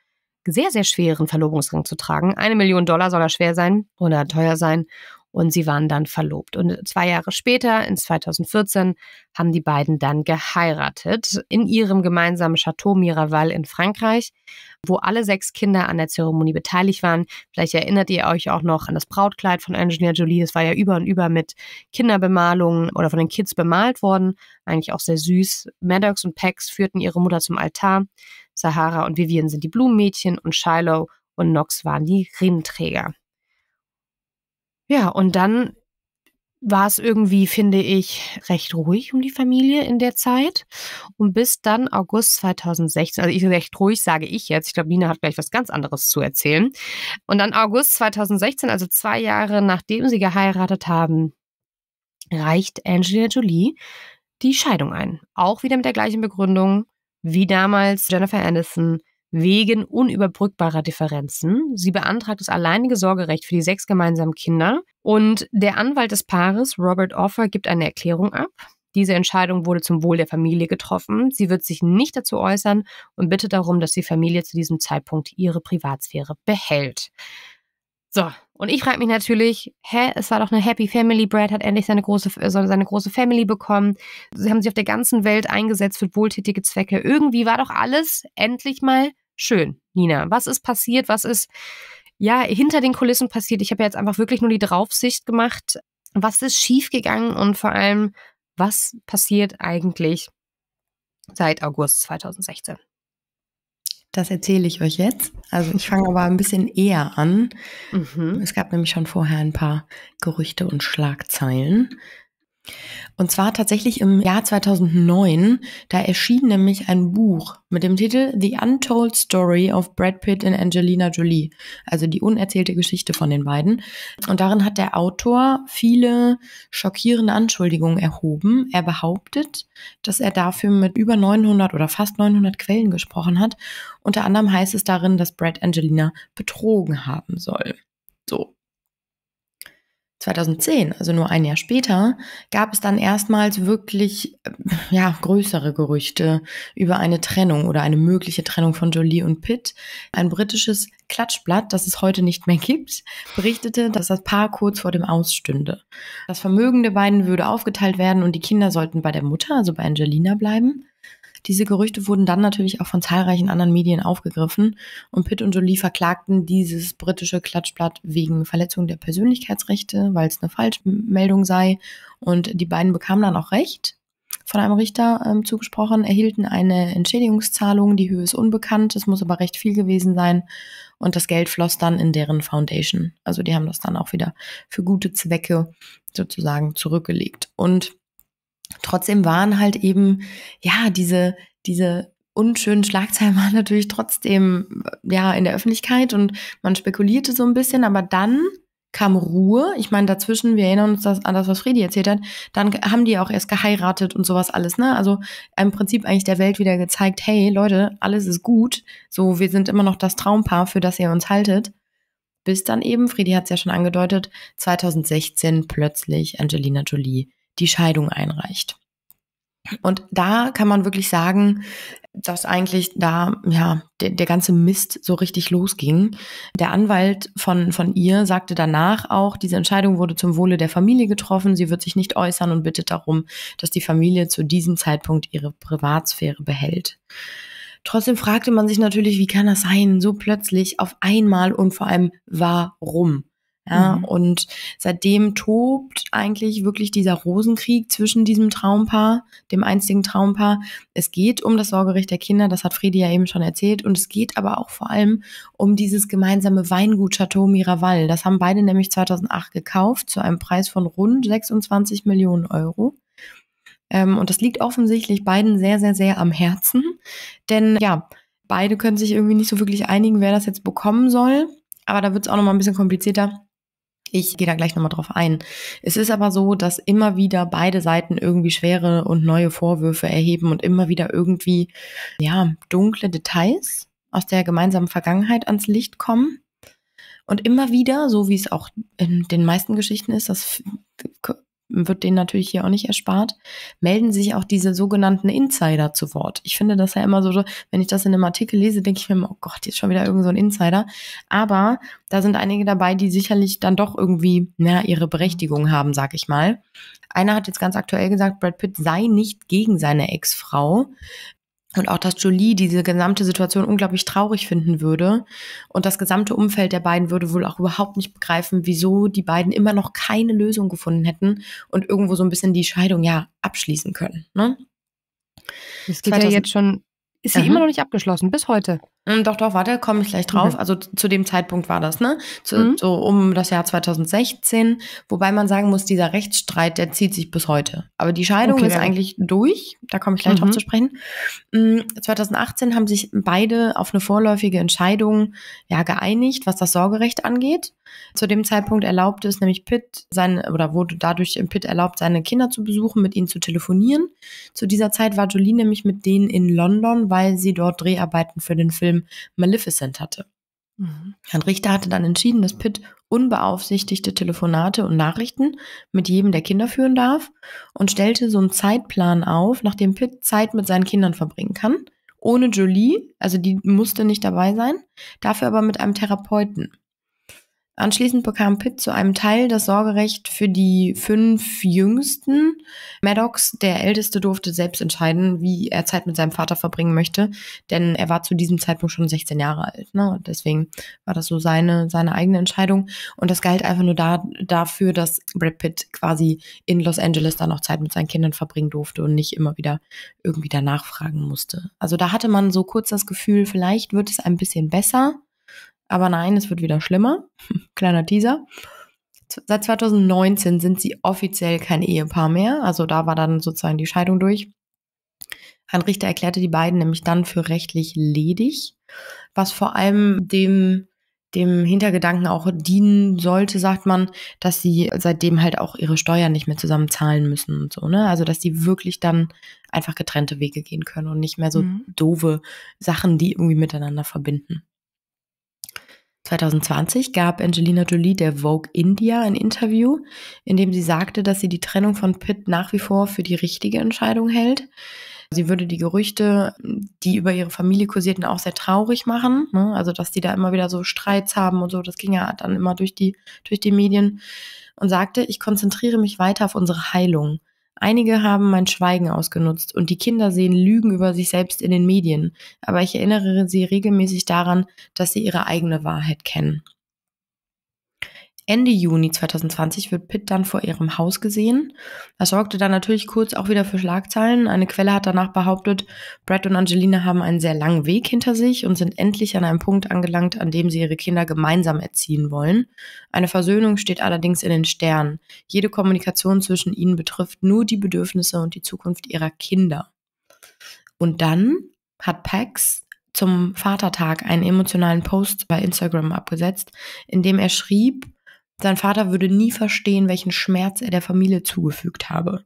sehr, sehr schweren Verlobungsring zu tragen. Eine Million Dollar soll er schwer sein oder teuer sein. Und sie waren dann verlobt. Und zwei Jahre später, in 2014, haben die beiden dann geheiratet in ihrem gemeinsamen Chateau Miraval in Frankreich, wo alle sechs Kinder an der Zeremonie beteiligt waren. Vielleicht erinnert ihr euch auch noch an das Brautkleid von Angelina Jolie. Das war ja über und über mit Kinderbemalungen oder von den Kids bemalt worden. Eigentlich auch sehr süß. Maddox und Pax führten ihre Mutter zum Altar. Sahara und Vivian sind die Blumenmädchen und Shiloh und Nox waren die Ringträger. Ja, und dann war es irgendwie, finde ich, recht ruhig um die Familie in der Zeit. Und bis dann August 2016, also ich recht ruhig sage ich jetzt, ich glaube, Nina hat gleich was ganz anderes zu erzählen. Und dann August 2016, also zwei Jahre nachdem sie geheiratet haben, reicht Angelina Jolie die Scheidung ein. Auch wieder mit der gleichen Begründung, wie damals Jennifer Anderson, wegen unüberbrückbarer Differenzen. Sie beantragt das alleinige Sorgerecht für die sechs gemeinsamen Kinder und der Anwalt des Paares, Robert Offer, gibt eine Erklärung ab. Diese Entscheidung wurde zum Wohl der Familie getroffen. Sie wird sich nicht dazu äußern und bittet darum, dass die Familie zu diesem Zeitpunkt ihre Privatsphäre behält. So, und ich frage mich natürlich, hä, es war doch eine Happy Family. Brad hat endlich seine große, äh, seine große Family bekommen. Sie haben sich auf der ganzen Welt eingesetzt für wohltätige Zwecke. Irgendwie war doch alles endlich mal schön, Nina. Was ist passiert? Was ist, ja, hinter den Kulissen passiert? Ich habe ja jetzt einfach wirklich nur die Draufsicht gemacht. Was ist schiefgegangen und vor allem, was passiert eigentlich seit August 2016? Das erzähle ich euch jetzt. Also ich fange aber ein bisschen eher an. Mhm. Es gab nämlich schon vorher ein paar Gerüchte und Schlagzeilen. Und zwar tatsächlich im Jahr 2009, da erschien nämlich ein Buch mit dem Titel The Untold Story of Brad Pitt and Angelina Jolie, also die unerzählte Geschichte von den beiden. Und darin hat der Autor viele schockierende Anschuldigungen erhoben. Er behauptet, dass er dafür mit über 900 oder fast 900 Quellen gesprochen hat. Unter anderem heißt es darin, dass Brad Angelina betrogen haben soll. So, 2010, also nur ein Jahr später, gab es dann erstmals wirklich äh, ja, größere Gerüchte über eine Trennung oder eine mögliche Trennung von Jolie und Pitt. Ein britisches Klatschblatt, das es heute nicht mehr gibt, berichtete, dass das Paar kurz vor dem Ausstünde. Das Vermögen der beiden würde aufgeteilt werden und die Kinder sollten bei der Mutter, also bei Angelina, bleiben. Diese Gerüchte wurden dann natürlich auch von zahlreichen anderen Medien aufgegriffen und Pitt und Jolie verklagten dieses britische Klatschblatt wegen Verletzung der Persönlichkeitsrechte, weil es eine Falschmeldung sei. Und die beiden bekamen dann auch Recht von einem Richter ähm, zugesprochen, erhielten eine Entschädigungszahlung, die Höhe ist unbekannt, es muss aber recht viel gewesen sein und das Geld floss dann in deren Foundation. Also die haben das dann auch wieder für gute Zwecke sozusagen zurückgelegt. Und Trotzdem waren halt eben, ja, diese, diese unschönen Schlagzeilen waren natürlich trotzdem, äh, ja, in der Öffentlichkeit und man spekulierte so ein bisschen, aber dann kam Ruhe. Ich meine, dazwischen, wir erinnern uns das, an das, was Friedi erzählt hat, dann haben die auch erst geheiratet und sowas alles, ne? Also im Prinzip eigentlich der Welt wieder gezeigt, hey Leute, alles ist gut. So, wir sind immer noch das Traumpaar, für das ihr uns haltet. Bis dann eben, Friedi hat es ja schon angedeutet, 2016 plötzlich Angelina Jolie die Scheidung einreicht. Und da kann man wirklich sagen, dass eigentlich da ja der, der, ganze Mist so richtig losging. Der Anwalt von von ihr sagte danach auch, diese Entscheidung wurde zum Wohle der Familie getroffen. Sie wird sich nicht äußern und bittet darum, dass die Familie zu diesem Zeitpunkt ihre Privatsphäre behält. Trotzdem fragte man sich natürlich, wie kann das sein, so plötzlich auf einmal und vor allem warum? Ja, mhm. und seitdem tobt eigentlich wirklich dieser Rosenkrieg zwischen diesem Traumpaar, dem einstigen Traumpaar. Es geht um das Sorgerecht der Kinder, das hat Fredi ja eben schon erzählt. Und es geht aber auch vor allem um dieses gemeinsame Weingut Chateau Miraval. Das haben beide nämlich 2008 gekauft zu einem Preis von rund 26 Millionen Euro. Ähm, und das liegt offensichtlich beiden sehr, sehr, sehr am Herzen. Denn ja, beide können sich irgendwie nicht so wirklich einigen, wer das jetzt bekommen soll. Aber da wird es auch nochmal ein bisschen komplizierter ich gehe da gleich nochmal drauf ein. Es ist aber so, dass immer wieder beide Seiten irgendwie schwere und neue Vorwürfe erheben und immer wieder irgendwie, ja, dunkle Details aus der gemeinsamen Vergangenheit ans Licht kommen. Und immer wieder, so wie es auch in den meisten Geschichten ist, dass wird denen natürlich hier auch nicht erspart, melden sich auch diese sogenannten Insider zu Wort. Ich finde das ja immer so, wenn ich das in einem Artikel lese, denke ich mir immer, oh Gott, jetzt schon wieder irgend so ein Insider. Aber da sind einige dabei, die sicherlich dann doch irgendwie, na, ihre Berechtigung haben, sag ich mal. Einer hat jetzt ganz aktuell gesagt, Brad Pitt sei nicht gegen seine Ex-Frau. Und auch, dass Jolie diese gesamte Situation unglaublich traurig finden würde. Und das gesamte Umfeld der beiden würde wohl auch überhaupt nicht begreifen, wieso die beiden immer noch keine Lösung gefunden hätten und irgendwo so ein bisschen die Scheidung ja abschließen können. Ne? Es geht 2000, ja jetzt schon, ist sie aha. immer noch nicht abgeschlossen, bis heute. Hm, doch, doch, warte, komme ich gleich drauf. Mhm. Also zu dem Zeitpunkt war das, ne? Zu, mhm. So um das Jahr 2016. Wobei man sagen muss, dieser Rechtsstreit, der zieht sich bis heute. Aber die Scheidung okay, ist ja. eigentlich durch. Da komme ich gleich mhm. drauf zu sprechen. 2018 hm, haben sich beide auf eine vorläufige Entscheidung ja geeinigt, was das Sorgerecht angeht. Zu dem Zeitpunkt erlaubte es nämlich Pitt seine, oder wurde dadurch Pitt erlaubt, seine Kinder zu besuchen, mit ihnen zu telefonieren. Zu dieser Zeit war Jolie nämlich mit denen in London, weil sie dort Dreharbeiten für den Film Film Maleficent hatte. Mhm. Herrn Richter hatte dann entschieden, dass Pitt unbeaufsichtigte Telefonate und Nachrichten mit jedem der Kinder führen darf und stellte so einen Zeitplan auf, nachdem Pitt Zeit mit seinen Kindern verbringen kann, ohne Jolie, also die musste nicht dabei sein, dafür aber mit einem Therapeuten. Anschließend bekam Pitt zu einem Teil das Sorgerecht für die fünf Jüngsten. Maddox, der Älteste, durfte selbst entscheiden, wie er Zeit mit seinem Vater verbringen möchte, denn er war zu diesem Zeitpunkt schon 16 Jahre alt. Ne? Und deswegen war das so seine, seine eigene Entscheidung. Und das galt einfach nur da, dafür, dass Brad Pitt quasi in Los Angeles dann auch Zeit mit seinen Kindern verbringen durfte und nicht immer wieder irgendwie danach fragen musste. Also da hatte man so kurz das Gefühl, vielleicht wird es ein bisschen besser aber nein, es wird wieder schlimmer. Kleiner Teaser. Seit 2019 sind sie offiziell kein Ehepaar mehr. Also da war dann sozusagen die Scheidung durch. Ein Richter erklärte die beiden nämlich dann für rechtlich ledig, was vor allem dem, dem Hintergedanken auch dienen sollte, sagt man, dass sie seitdem halt auch ihre Steuern nicht mehr zusammen zahlen müssen und so, ne? Also, dass sie wirklich dann einfach getrennte Wege gehen können und nicht mehr so mhm. doofe Sachen, die irgendwie miteinander verbinden. 2020 gab Angelina Jolie der Vogue India ein Interview, in dem sie sagte, dass sie die Trennung von Pitt nach wie vor für die richtige Entscheidung hält. Sie würde die Gerüchte, die über ihre Familie kursierten, auch sehr traurig machen. Ne? Also, dass die da immer wieder so Streits haben und so, das ging ja dann immer durch die, durch die Medien. Und sagte, ich konzentriere mich weiter auf unsere Heilung. Einige haben mein Schweigen ausgenutzt und die Kinder sehen Lügen über sich selbst in den Medien, aber ich erinnere sie regelmäßig daran, dass sie ihre eigene Wahrheit kennen. Ende Juni 2020 wird Pitt dann vor ihrem Haus gesehen. Das sorgte dann natürlich kurz auch wieder für Schlagzeilen. Eine Quelle hat danach behauptet, Brad und Angelina haben einen sehr langen Weg hinter sich und sind endlich an einem Punkt angelangt, an dem sie ihre Kinder gemeinsam erziehen wollen. Eine Versöhnung steht allerdings in den Sternen. Jede Kommunikation zwischen ihnen betrifft nur die Bedürfnisse und die Zukunft ihrer Kinder. Und dann hat Pax zum Vatertag einen emotionalen Post bei Instagram abgesetzt, in dem er schrieb, sein Vater würde nie verstehen, welchen Schmerz er der Familie zugefügt habe.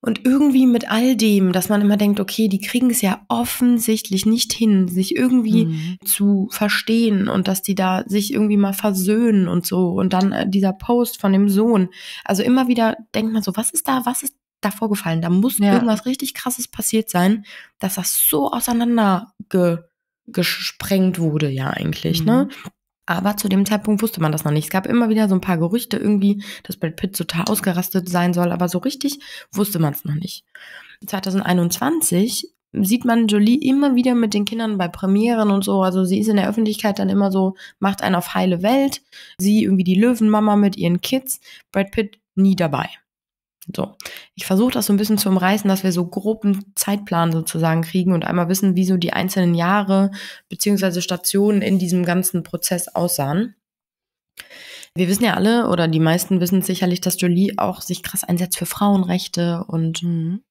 Und irgendwie mit all dem, dass man immer denkt, okay, die kriegen es ja offensichtlich nicht hin, sich irgendwie mhm. zu verstehen und dass die da sich irgendwie mal versöhnen und so. Und dann äh, dieser Post von dem Sohn. Also immer wieder denkt man so, was ist da, was ist da vorgefallen? Da muss ja. irgendwas richtig Krasses passiert sein, dass das so auseinander gesprengt wurde, ja eigentlich, ne? mhm. ne? Aber zu dem Zeitpunkt wusste man das noch nicht. Es gab immer wieder so ein paar Gerüchte irgendwie, dass Brad Pitt total ausgerastet sein soll, aber so richtig wusste man es noch nicht. 2021 sieht man Jolie immer wieder mit den Kindern bei Premieren und so. Also sie ist in der Öffentlichkeit dann immer so, macht einen auf heile Welt. Sie irgendwie die Löwenmama mit ihren Kids, Brad Pitt nie dabei. So. Ich versuche das so ein bisschen zu umreißen, dass wir so groben Zeitplan sozusagen kriegen und einmal wissen, wie so die einzelnen Jahre bzw. Stationen in diesem ganzen Prozess aussahen. Wir wissen ja alle, oder die meisten wissen sicherlich, dass Jolie auch sich krass einsetzt für Frauenrechte und mhm,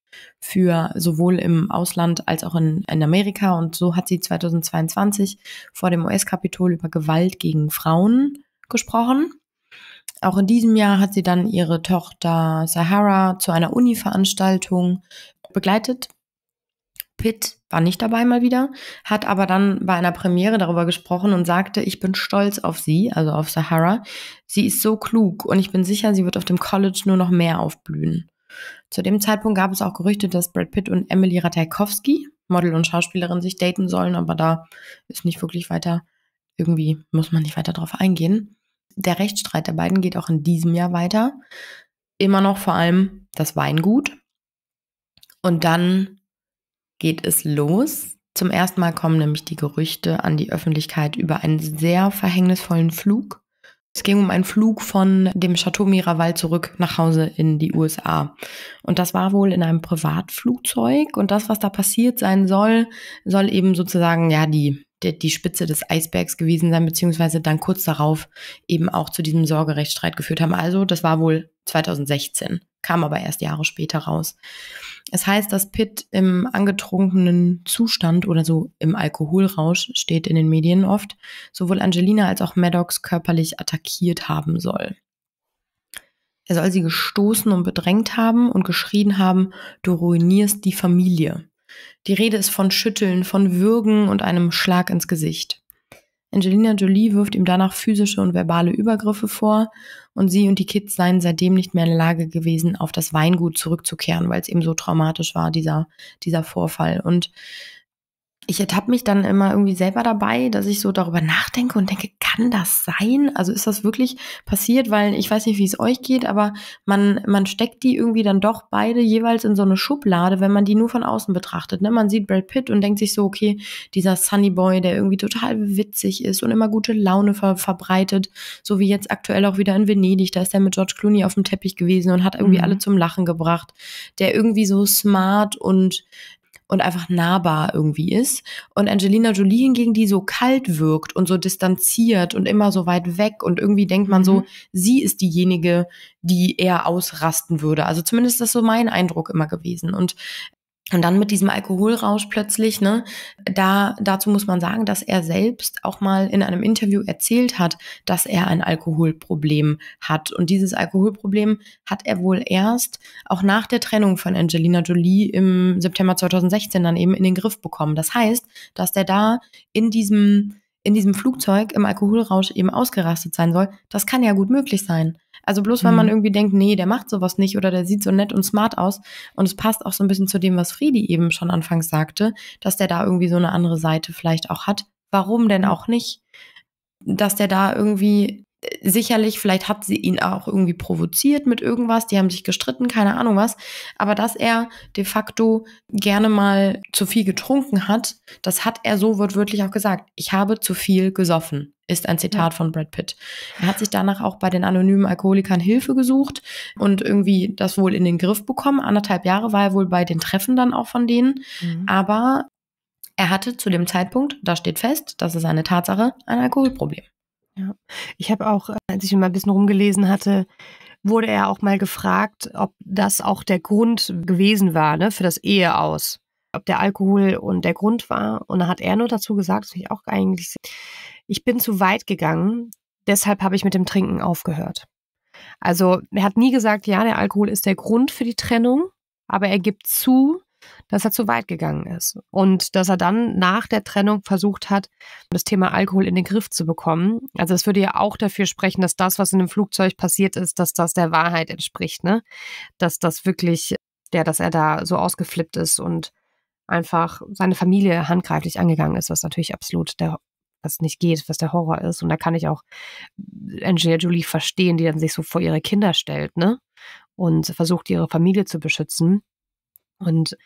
für sowohl im Ausland als auch in, in Amerika. Und so hat sie 2022 vor dem US-Kapitol über Gewalt gegen Frauen gesprochen auch in diesem Jahr hat sie dann ihre Tochter Sahara zu einer Uni-Veranstaltung begleitet. Pitt war nicht dabei mal wieder, hat aber dann bei einer Premiere darüber gesprochen und sagte, ich bin stolz auf sie, also auf Sahara. Sie ist so klug und ich bin sicher, sie wird auf dem College nur noch mehr aufblühen. Zu dem Zeitpunkt gab es auch Gerüchte, dass Brad Pitt und Emily Ratajkowski, Model und Schauspielerin, sich daten sollen, aber da ist nicht wirklich weiter, irgendwie muss man nicht weiter drauf eingehen. Der Rechtsstreit der beiden geht auch in diesem Jahr weiter. Immer noch vor allem das Weingut. Und dann geht es los. Zum ersten Mal kommen nämlich die Gerüchte an die Öffentlichkeit über einen sehr verhängnisvollen Flug. Es ging um einen Flug von dem Chateau Miraval zurück nach Hause in die USA. Und das war wohl in einem Privatflugzeug. Und das, was da passiert sein soll, soll eben sozusagen ja die die, Spitze des Eisbergs gewesen sein, beziehungsweise dann kurz darauf eben auch zu diesem Sorgerechtsstreit geführt haben. Also das war wohl 2016, kam aber erst Jahre später raus. Es heißt, dass Pitt im angetrunkenen Zustand oder so im Alkoholrausch steht in den Medien oft, sowohl Angelina als auch Maddox körperlich attackiert haben soll. Er soll sie gestoßen und bedrängt haben und geschrien haben, du ruinierst die Familie. Die Rede ist von Schütteln, von Würgen und einem Schlag ins Gesicht. Angelina Jolie wirft ihm danach physische und verbale Übergriffe vor und sie und die Kids seien seitdem nicht mehr in der Lage gewesen, auf das Weingut zurückzukehren, weil es eben so traumatisch war, dieser, dieser Vorfall. Und ich ertappe mich dann immer irgendwie selber dabei, dass ich so darüber nachdenke und denke, kann das sein? Also ist das wirklich passiert? Weil ich weiß nicht, wie es euch geht, aber man, man steckt die irgendwie dann doch beide jeweils in so eine Schublade, wenn man die nur von außen betrachtet. Ne? Man sieht Brad Pitt und denkt sich so, okay, dieser Sunny Boy, der irgendwie total witzig ist und immer gute Laune ver verbreitet, so wie jetzt aktuell auch wieder in Venedig, da ist er mit George Clooney auf dem Teppich gewesen und hat irgendwie mhm. alle zum Lachen gebracht, der irgendwie so smart und und einfach nahbar irgendwie ist. Und Angelina Jolie hingegen, die so kalt wirkt und so distanziert und immer so weit weg und irgendwie denkt man mhm. so, sie ist diejenige, die eher ausrasten würde. Also zumindest ist das so mein Eindruck immer gewesen. Und und dann mit diesem Alkoholrausch plötzlich, ne, da, dazu muss man sagen, dass er selbst auch mal in einem Interview erzählt hat, dass er ein Alkoholproblem hat. Und dieses Alkoholproblem hat er wohl erst auch nach der Trennung von Angelina Jolie im September 2016 dann eben in den Griff bekommen. Das heißt, dass der da in diesem in diesem Flugzeug im Alkoholrausch eben ausgerastet sein soll, das kann ja gut möglich sein. Also bloß weil man mhm. irgendwie denkt, nee, der macht sowas nicht oder der sieht so nett und smart aus und es passt auch so ein bisschen zu dem, was Friedi eben schon anfangs sagte, dass der da irgendwie so eine andere Seite vielleicht auch hat. Warum denn mhm. auch nicht? Dass der da irgendwie sicherlich, vielleicht hat sie ihn auch irgendwie provoziert mit irgendwas, die haben sich gestritten, keine Ahnung was, aber dass er de facto gerne mal zu viel getrunken hat, das hat er so wortwörtlich auch gesagt. Ich habe zu viel gesoffen, ist ein Zitat von Brad Pitt. Er hat sich danach auch bei den anonymen Alkoholikern Hilfe gesucht und irgendwie das wohl in den Griff bekommen. Anderthalb Jahre war er wohl bei den Treffen dann auch von denen, mhm. aber er hatte zu dem Zeitpunkt, da steht fest, das ist eine Tatsache, ein Alkoholproblem. Ja, ich habe auch, äh, als ich mal ein bisschen rumgelesen hatte, wurde er auch mal gefragt, ob das auch der Grund gewesen war ne, für das Eheaus. Ob der Alkohol und der Grund war. Und da hat er nur dazu gesagt, das ich auch eigentlich, ich bin zu weit gegangen, deshalb habe ich mit dem Trinken aufgehört. Also er hat nie gesagt, ja, der Alkohol ist der Grund für die Trennung, aber er gibt zu, dass er zu weit gegangen ist und dass er dann nach der Trennung versucht hat, das Thema Alkohol in den Griff zu bekommen. Also es würde ja auch dafür sprechen, dass das, was in dem Flugzeug passiert ist, dass das der Wahrheit entspricht, ne? Dass das wirklich, ja, dass er da so ausgeflippt ist und einfach seine Familie handgreiflich angegangen ist, was natürlich absolut der was nicht geht, was der Horror ist. Und da kann ich auch Angelina Julie verstehen, die dann sich so vor ihre Kinder stellt, ne? Und versucht, ihre Familie zu beschützen. Und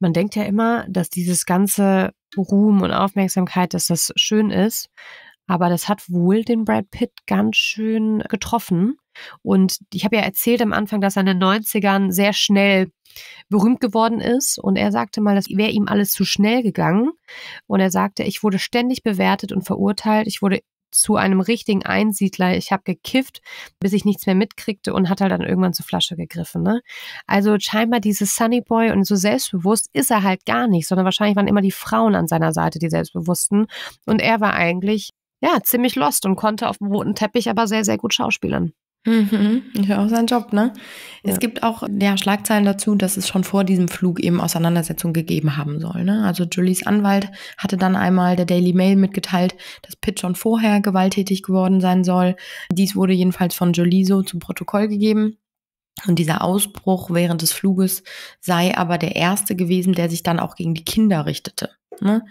man denkt ja immer, dass dieses ganze Ruhm und Aufmerksamkeit, dass das schön ist. Aber das hat wohl den Brad Pitt ganz schön getroffen. Und ich habe ja erzählt am Anfang, dass er in den 90ern sehr schnell berühmt geworden ist. Und er sagte mal, das wäre ihm alles zu schnell gegangen. Und er sagte, ich wurde ständig bewertet und verurteilt. Ich wurde zu einem richtigen Einsiedler. Ich habe gekifft, bis ich nichts mehr mitkriegte und hat halt dann irgendwann zur Flasche gegriffen. Ne? Also scheinbar dieses Sunny Boy und so selbstbewusst ist er halt gar nicht, sondern wahrscheinlich waren immer die Frauen an seiner Seite, die selbstbewussten. Und er war eigentlich ja ziemlich lost und konnte auf dem roten Teppich aber sehr, sehr gut schauspielern. Mhm, ist ja auch sein Job, ne? Ja. Es gibt auch ja, Schlagzeilen dazu, dass es schon vor diesem Flug eben Auseinandersetzungen gegeben haben soll. Ne? Also Julies Anwalt hatte dann einmal der Daily Mail mitgeteilt, dass Pitt schon vorher gewalttätig geworden sein soll. Dies wurde jedenfalls von Julie so zum Protokoll gegeben. Und dieser Ausbruch während des Fluges sei aber der erste gewesen, der sich dann auch gegen die Kinder richtete. Ne?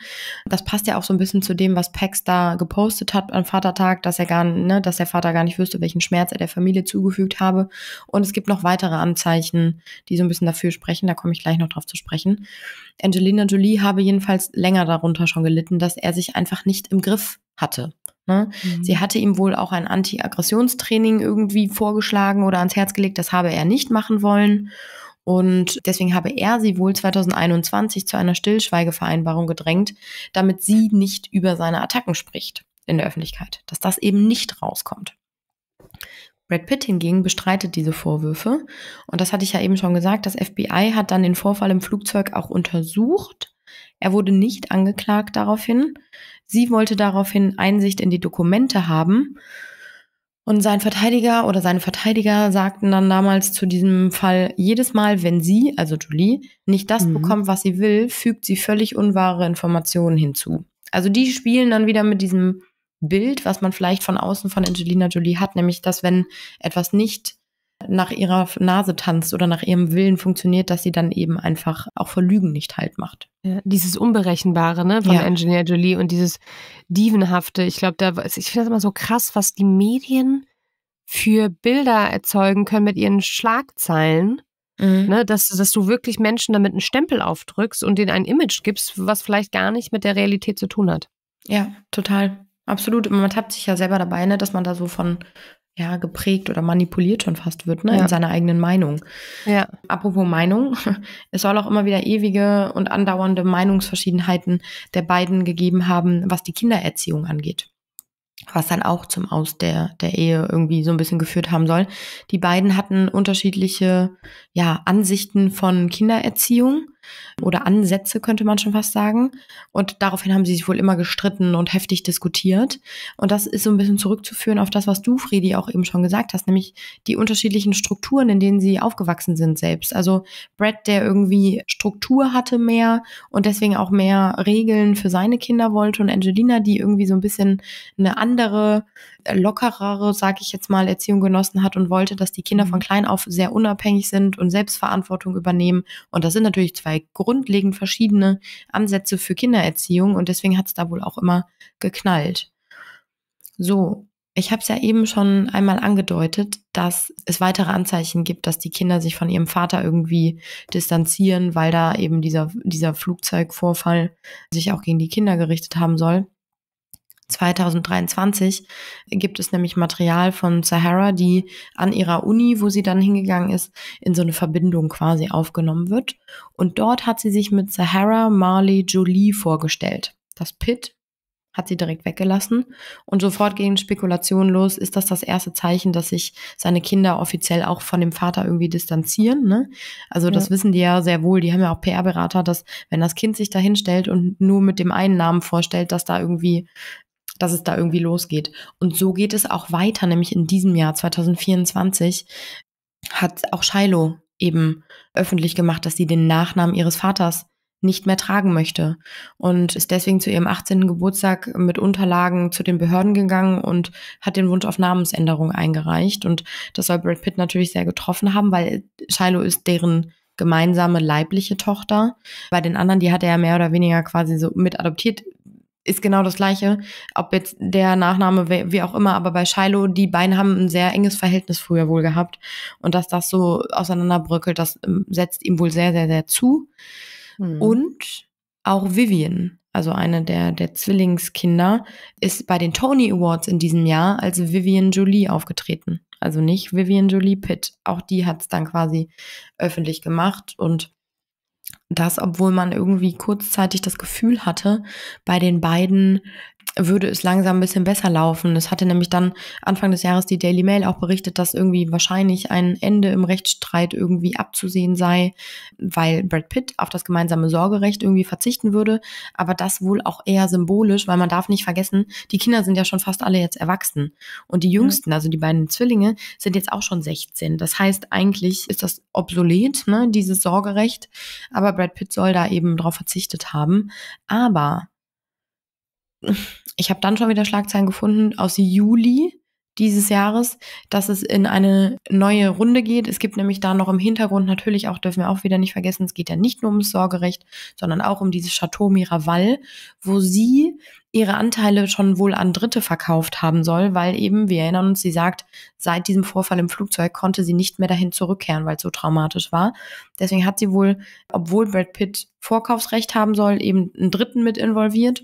Das passt ja auch so ein bisschen zu dem, was Pax da gepostet hat am Vatertag, dass er gar, ne, dass der Vater gar nicht wüsste, welchen Schmerz er der Familie zugefügt habe. Und es gibt noch weitere Anzeichen, die so ein bisschen dafür sprechen. Da komme ich gleich noch drauf zu sprechen. Angelina Jolie habe jedenfalls länger darunter schon gelitten, dass er sich einfach nicht im Griff hatte. Ne? Mhm. Sie hatte ihm wohl auch ein Anti-Aggressionstraining irgendwie vorgeschlagen oder ans Herz gelegt. Das habe er nicht machen wollen. Und deswegen habe er sie wohl 2021 zu einer Stillschweigevereinbarung gedrängt, damit sie nicht über seine Attacken spricht in der Öffentlichkeit, dass das eben nicht rauskommt. Brad Pitt hingegen bestreitet diese Vorwürfe. Und das hatte ich ja eben schon gesagt, das FBI hat dann den Vorfall im Flugzeug auch untersucht. Er wurde nicht angeklagt daraufhin. Sie wollte daraufhin Einsicht in die Dokumente haben und sein Verteidiger oder seine Verteidiger sagten dann damals zu diesem Fall, jedes Mal, wenn sie, also Julie, nicht das mhm. bekommt, was sie will, fügt sie völlig unwahre Informationen hinzu. Also die spielen dann wieder mit diesem Bild, was man vielleicht von außen von Angelina Jolie hat, nämlich dass wenn etwas nicht nach ihrer Nase tanzt oder nach ihrem Willen funktioniert, dass sie dann eben einfach auch vor Lügen nicht halt macht. Ja, dieses Unberechenbare ne, von ja. Engineer Jolie und dieses Dievenhafte. Ich glaube, da ich finde das immer so krass, was die Medien für Bilder erzeugen können mit ihren Schlagzeilen. Mhm. Ne, dass, dass du wirklich Menschen damit einen Stempel aufdrückst und denen ein Image gibst, was vielleicht gar nicht mit der Realität zu tun hat. Ja, total. Absolut. Man tappt sich ja selber dabei, ne, dass man da so von ja, geprägt oder manipuliert schon fast wird, ne, ja. in seiner eigenen Meinung. Ja. Apropos Meinung, es soll auch immer wieder ewige und andauernde Meinungsverschiedenheiten der beiden gegeben haben, was die Kindererziehung angeht. Was dann auch zum Aus der, der Ehe irgendwie so ein bisschen geführt haben soll. Die beiden hatten unterschiedliche, ja, Ansichten von Kindererziehung oder Ansätze, könnte man schon fast sagen. Und daraufhin haben sie sich wohl immer gestritten und heftig diskutiert. Und das ist so ein bisschen zurückzuführen auf das, was du, Fredi, auch eben schon gesagt hast, nämlich die unterschiedlichen Strukturen, in denen sie aufgewachsen sind selbst. Also Brad, der irgendwie Struktur hatte mehr und deswegen auch mehr Regeln für seine Kinder wollte und Angelina, die irgendwie so ein bisschen eine andere lockerere, sage ich jetzt mal, Erziehung genossen hat und wollte, dass die Kinder von mhm. klein auf sehr unabhängig sind und Selbstverantwortung übernehmen. Und das sind natürlich zwei grundlegend verschiedene Ansätze für Kindererziehung und deswegen hat es da wohl auch immer geknallt. So, ich habe es ja eben schon einmal angedeutet, dass es weitere Anzeichen gibt, dass die Kinder sich von ihrem Vater irgendwie distanzieren, weil da eben dieser, dieser Flugzeugvorfall sich auch gegen die Kinder gerichtet haben soll. 2023 gibt es nämlich Material von Sahara, die an ihrer Uni, wo sie dann hingegangen ist, in so eine Verbindung quasi aufgenommen wird. Und dort hat sie sich mit Sahara Marley Jolie vorgestellt. Das Pit hat sie direkt weggelassen. Und sofort gehen Spekulationen los, ist das das erste Zeichen, dass sich seine Kinder offiziell auch von dem Vater irgendwie distanzieren. Ne? Also ja. das wissen die ja sehr wohl, die haben ja auch PR-Berater, dass wenn das Kind sich da hinstellt und nur mit dem einen Namen vorstellt, dass da irgendwie dass es da irgendwie losgeht. Und so geht es auch weiter, nämlich in diesem Jahr 2024 hat auch Shiloh eben öffentlich gemacht, dass sie den Nachnamen ihres Vaters nicht mehr tragen möchte und ist deswegen zu ihrem 18. Geburtstag mit Unterlagen zu den Behörden gegangen und hat den Wunsch auf Namensänderung eingereicht. Und das soll Brad Pitt natürlich sehr getroffen haben, weil Shiloh ist deren gemeinsame leibliche Tochter. Bei den anderen, die hat er ja mehr oder weniger quasi so mit adoptiert, ist genau das gleiche, ob jetzt der Nachname wie, auch immer, aber bei Shiloh, die beiden haben ein sehr enges Verhältnis früher wohl gehabt und dass das so auseinanderbröckelt, das ähm, setzt ihm wohl sehr, sehr, sehr zu. Mhm. Und auch Vivian, also eine der, der Zwillingskinder, ist bei den Tony Awards in diesem Jahr als Vivian Jolie aufgetreten. Also nicht Vivian Jolie Pitt. Auch die hat es dann quasi öffentlich gemacht und das, obwohl man irgendwie kurzzeitig das Gefühl hatte, bei den beiden würde es langsam ein bisschen besser laufen. Es hatte nämlich dann Anfang des Jahres die Daily Mail auch berichtet, dass irgendwie wahrscheinlich ein Ende im Rechtsstreit irgendwie abzusehen sei, weil Brad Pitt auf das gemeinsame Sorgerecht irgendwie verzichten würde. Aber das wohl auch eher symbolisch, weil man darf nicht vergessen, die Kinder sind ja schon fast alle jetzt erwachsen. Und die Jüngsten, also die beiden Zwillinge, sind jetzt auch schon 16. Das heißt, eigentlich ist das obsolet, ne, dieses Sorgerecht. Aber Brad Pitt soll da eben drauf verzichtet haben. Aber ich habe dann schon wieder Schlagzeilen gefunden aus Juli dieses Jahres, dass es in eine neue Runde geht. Es gibt nämlich da noch im Hintergrund natürlich auch, dürfen wir auch wieder nicht vergessen, es geht ja nicht nur ums Sorgerecht, sondern auch um dieses Chateau Miraval, wo sie ihre Anteile schon wohl an Dritte verkauft haben soll, weil eben, wir erinnern uns, sie sagt, seit diesem Vorfall im Flugzeug konnte sie nicht mehr dahin zurückkehren, weil es so traumatisch war. Deswegen hat sie wohl, obwohl Brad Pitt Vorkaufsrecht haben soll, eben einen Dritten mit involviert.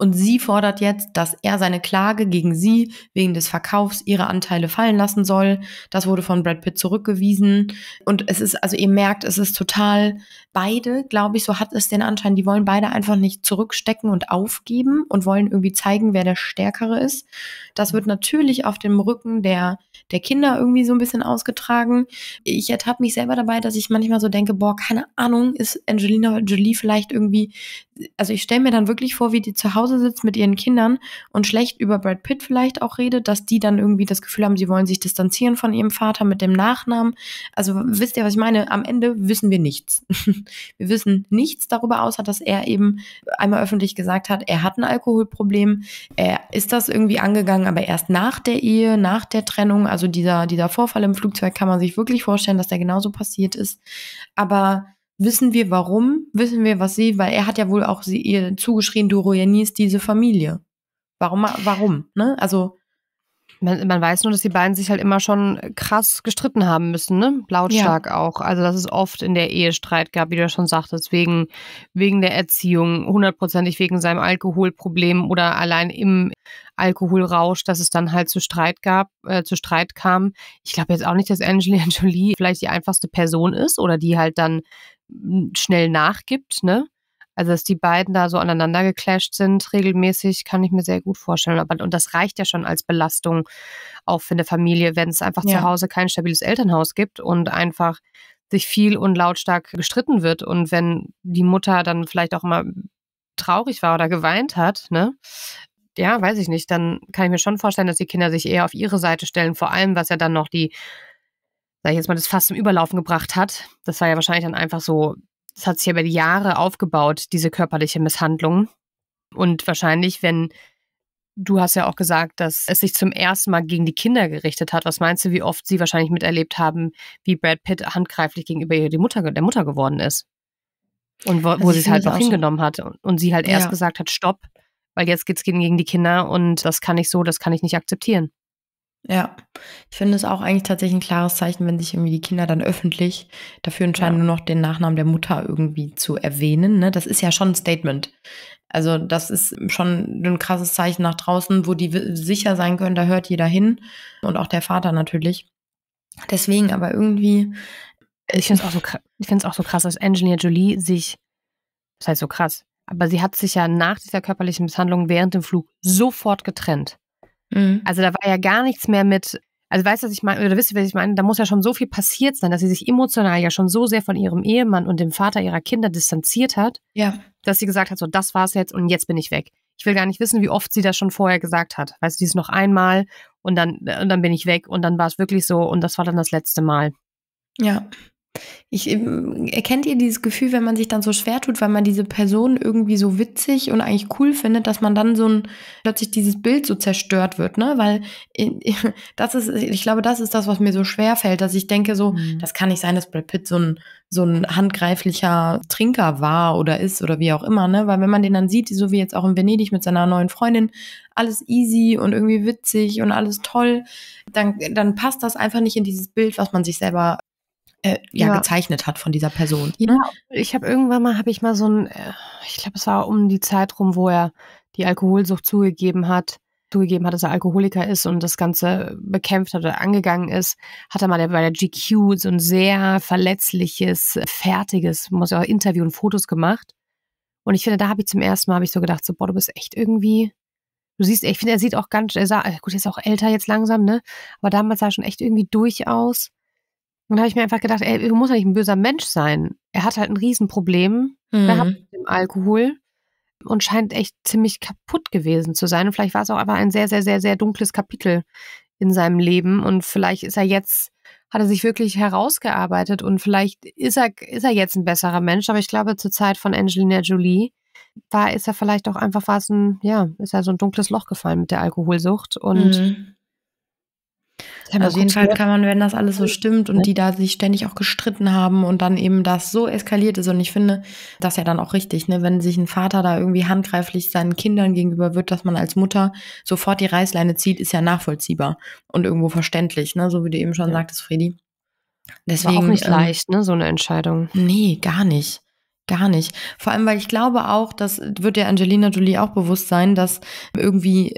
Und sie fordert jetzt, dass er seine Klage gegen sie wegen des Verkaufs ihrer Anteile fallen lassen soll. Das wurde von Brad Pitt zurückgewiesen. Und es ist, also ihr merkt, es ist total beide, glaube ich, so hat es den Anschein, die wollen beide einfach nicht zurückstecken und aufgeben und wollen irgendwie zeigen, wer der Stärkere ist. Das wird natürlich auf dem Rücken der, der Kinder irgendwie so ein bisschen ausgetragen. Ich ertappe mich selber dabei, dass ich manchmal so denke, boah, keine Ahnung, ist Angelina Jolie vielleicht irgendwie, also ich stelle mir dann wirklich vor, wie die zu Hause Hause sitzt mit ihren Kindern und schlecht über Brad Pitt vielleicht auch redet, dass die dann irgendwie das Gefühl haben, sie wollen sich distanzieren von ihrem Vater mit dem Nachnamen. Also wisst ihr, was ich meine? Am Ende wissen wir nichts. wir wissen nichts darüber, außer dass er eben einmal öffentlich gesagt hat, er hat ein Alkoholproblem. Er ist das irgendwie angegangen, aber erst nach der Ehe, nach der Trennung. Also dieser, dieser Vorfall im Flugzeug kann man sich wirklich vorstellen, dass der genauso passiert ist. Aber Wissen wir warum? Wissen wir, was sie, weil er hat ja wohl auch sie, ihr zugeschrien, du ruinierst diese Familie. Warum, warum, ne? Also. Man, man, weiß nur, dass die beiden sich halt immer schon krass gestritten haben müssen, ne? Lautstark ja. auch. Also, dass es oft in der Ehe Streit gab, wie du ja schon sagtest, wegen, wegen der Erziehung, hundertprozentig wegen seinem Alkoholproblem oder allein im Alkoholrausch, dass es dann halt zu Streit gab, äh, zu Streit kam. Ich glaube jetzt auch nicht, dass Angelina Jolie vielleicht die einfachste Person ist oder die halt dann schnell nachgibt, ne? Also, dass die beiden da so aneinander geclasht sind, regelmäßig, kann ich mir sehr gut vorstellen. Aber, und das reicht ja schon als Belastung auch für eine Familie, wenn es einfach ja. zu Hause kein stabiles Elternhaus gibt und einfach sich viel und lautstark gestritten wird. Und wenn die Mutter dann vielleicht auch mal traurig war oder geweint hat, ne? Ja, weiß ich nicht. Dann kann ich mir schon vorstellen, dass die Kinder sich eher auf ihre Seite stellen. Vor allem, was ja dann noch die sag ich jetzt mal, das fast zum Überlaufen gebracht hat. Das war ja wahrscheinlich dann einfach so, das hat sich ja über die Jahre aufgebaut, diese körperliche Misshandlung. Und wahrscheinlich, wenn du hast ja auch gesagt, dass es sich zum ersten Mal gegen die Kinder gerichtet hat. Was meinst du, wie oft sie wahrscheinlich miterlebt haben, wie Brad Pitt handgreiflich gegenüber der Mutter, der Mutter geworden ist? Und wo, wo also sie es halt noch hingenommen hat und sie halt erst ja. gesagt hat, stopp, weil jetzt geht es gegen die Kinder und das kann ich so, das kann ich nicht akzeptieren. Ja, ich finde es auch eigentlich tatsächlich ein klares Zeichen, wenn sich irgendwie die Kinder dann öffentlich dafür entscheiden, ja. nur noch den Nachnamen der Mutter irgendwie zu erwähnen. Ne? Das ist ja schon ein Statement. Also das ist schon ein krasses Zeichen nach draußen, wo die sicher sein können, da hört jeder hin und auch der Vater natürlich. Deswegen aber irgendwie. Ich finde es auch, so, auch so krass, dass Engineer Jolie sich, das heißt so krass, aber sie hat sich ja nach dieser körperlichen Misshandlung während dem Flug sofort getrennt. Mhm. Also da war ja gar nichts mehr mit, also weißt du, was ich meine, oder wisst ihr, was ich meine? Da muss ja schon so viel passiert sein, dass sie sich emotional ja schon so sehr von ihrem Ehemann und dem Vater ihrer Kinder distanziert hat, ja. dass sie gesagt hat, so, das war's jetzt und jetzt bin ich weg. Ich will gar nicht wissen, wie oft sie das schon vorher gesagt hat. Weißt du, dies noch einmal und dann, äh, und dann bin ich weg und dann war es wirklich so und das war dann das letzte Mal. Ja. Ich, ähm, erkennt ihr dieses Gefühl, wenn man sich dann so schwer tut, weil man diese Person irgendwie so witzig und eigentlich cool findet, dass man dann so ein, plötzlich dieses Bild so zerstört wird, ne? Weil das ist, ich glaube, das ist das, was mir so schwer fällt, dass ich denke so, mhm. das kann nicht sein, dass Brad Pitt so ein, so ein handgreiflicher Trinker war oder ist oder wie auch immer, ne? Weil wenn man den dann sieht, so wie jetzt auch in Venedig mit seiner neuen Freundin, alles easy und irgendwie witzig und alles toll, dann, dann passt das einfach nicht in dieses Bild, was man sich selber äh, ja, ja, gezeichnet hat von dieser Person. Ja, ne? ich habe irgendwann mal, habe ich mal so ein, äh, ich glaube, es war um die Zeit rum, wo er die Alkoholsucht zugegeben hat, zugegeben hat, dass er Alkoholiker ist und das Ganze bekämpft hat oder angegangen ist, hat er mal bei der GQ so ein sehr verletzliches, fertiges, muss ja auch Interview und Fotos gemacht. Und ich finde, da habe ich zum ersten Mal habe ich so gedacht, so boah, du bist echt irgendwie, du siehst, ich finde, er sieht auch ganz, er sah, gut, er ist auch älter jetzt langsam, ne? Aber damals sah er schon echt irgendwie durchaus und da habe ich mir einfach gedacht, ey, du musst ja nicht ein böser Mensch sein. Er hat halt ein Riesenproblem mhm. mit dem Alkohol und scheint echt ziemlich kaputt gewesen zu sein. Und vielleicht war es auch einfach ein sehr, sehr, sehr, sehr dunkles Kapitel in seinem Leben. Und vielleicht ist er jetzt, hat er sich wirklich herausgearbeitet und vielleicht ist er, ist er jetzt ein besserer Mensch. Aber ich glaube, zur Zeit von Angelina Jolie war, ist er vielleicht auch einfach, war ein, ja, ist er so ein dunkles Loch gefallen mit der Alkoholsucht und mhm. Ja, also jedenfalls kann man, wenn das alles so stimmt und die da sich ständig auch gestritten haben und dann eben das so eskaliert ist und ich finde das ja dann auch richtig, ne, wenn sich ein Vater da irgendwie handgreiflich seinen Kindern gegenüber wird, dass man als Mutter sofort die Reißleine zieht, ist ja nachvollziehbar und irgendwo verständlich, ne, so wie du eben schon ja. sagtest, Freddy. Deswegen War auch nicht ähm, leicht, ne, so eine Entscheidung. Nee, gar nicht. Gar nicht. Vor allem, weil ich glaube auch, das wird der Angelina Jolie auch bewusst sein, dass irgendwie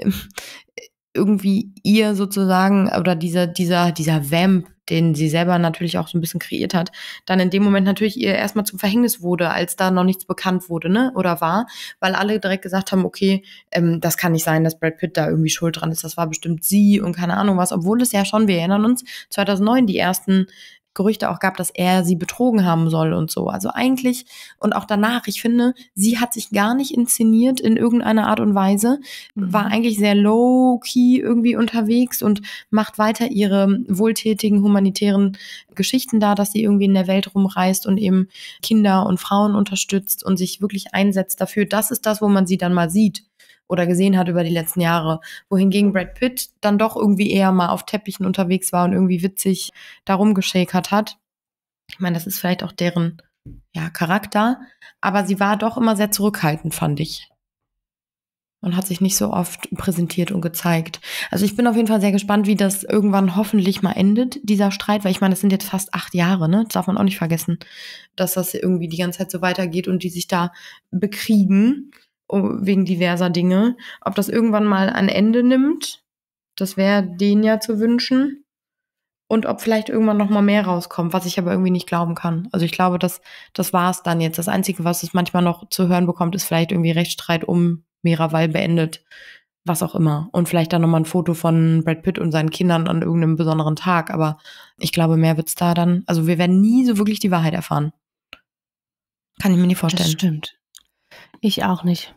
irgendwie ihr sozusagen oder dieser, dieser, dieser Vamp, den sie selber natürlich auch so ein bisschen kreiert hat, dann in dem Moment natürlich ihr erstmal zum Verhängnis wurde, als da noch nichts bekannt wurde, ne? Oder war, weil alle direkt gesagt haben, okay, ähm, das kann nicht sein, dass Brad Pitt da irgendwie schuld dran ist, das war bestimmt sie und keine Ahnung was, obwohl es ja schon, wir erinnern uns, 2009 die ersten Gerüchte auch gab, dass er sie betrogen haben soll und so. Also eigentlich und auch danach, ich finde, sie hat sich gar nicht inszeniert in irgendeiner Art und Weise, mhm. war eigentlich sehr low-key irgendwie unterwegs und macht weiter ihre wohltätigen humanitären Geschichten da, dass sie irgendwie in der Welt rumreist und eben Kinder und Frauen unterstützt und sich wirklich einsetzt dafür. Das ist das, wo man sie dann mal sieht oder gesehen hat über die letzten Jahre. Wohingegen mhm. Brad Pitt dann doch irgendwie eher mal auf Teppichen unterwegs war und irgendwie witzig darum geschäkert hat. Ich meine, das ist vielleicht auch deren ja, Charakter, aber sie war doch immer sehr zurückhaltend, fand ich. Und hat sich nicht so oft präsentiert und gezeigt. Also ich bin auf jeden Fall sehr gespannt, wie das irgendwann hoffentlich mal endet, dieser Streit, weil ich meine, das sind jetzt fast acht Jahre, ne? Das darf man auch nicht vergessen, dass das irgendwie die ganze Zeit so weitergeht und die sich da bekriegen. Oh, wegen diverser Dinge. Ob das irgendwann mal ein Ende nimmt, das wäre denen ja zu wünschen. Und ob vielleicht irgendwann noch mal mehr rauskommt, was ich aber irgendwie nicht glauben kann. Also ich glaube, dass das war es dann jetzt. Das Einzige, was es manchmal noch zu hören bekommt, ist vielleicht irgendwie Rechtsstreit um Miraval beendet, was auch immer. Und vielleicht dann nochmal ein Foto von Brad Pitt und seinen Kindern an irgendeinem besonderen Tag. Aber ich glaube, mehr wird es da dann. Also wir werden nie so wirklich die Wahrheit erfahren. Kann ich mir nicht vorstellen. Das stimmt. Ich auch nicht.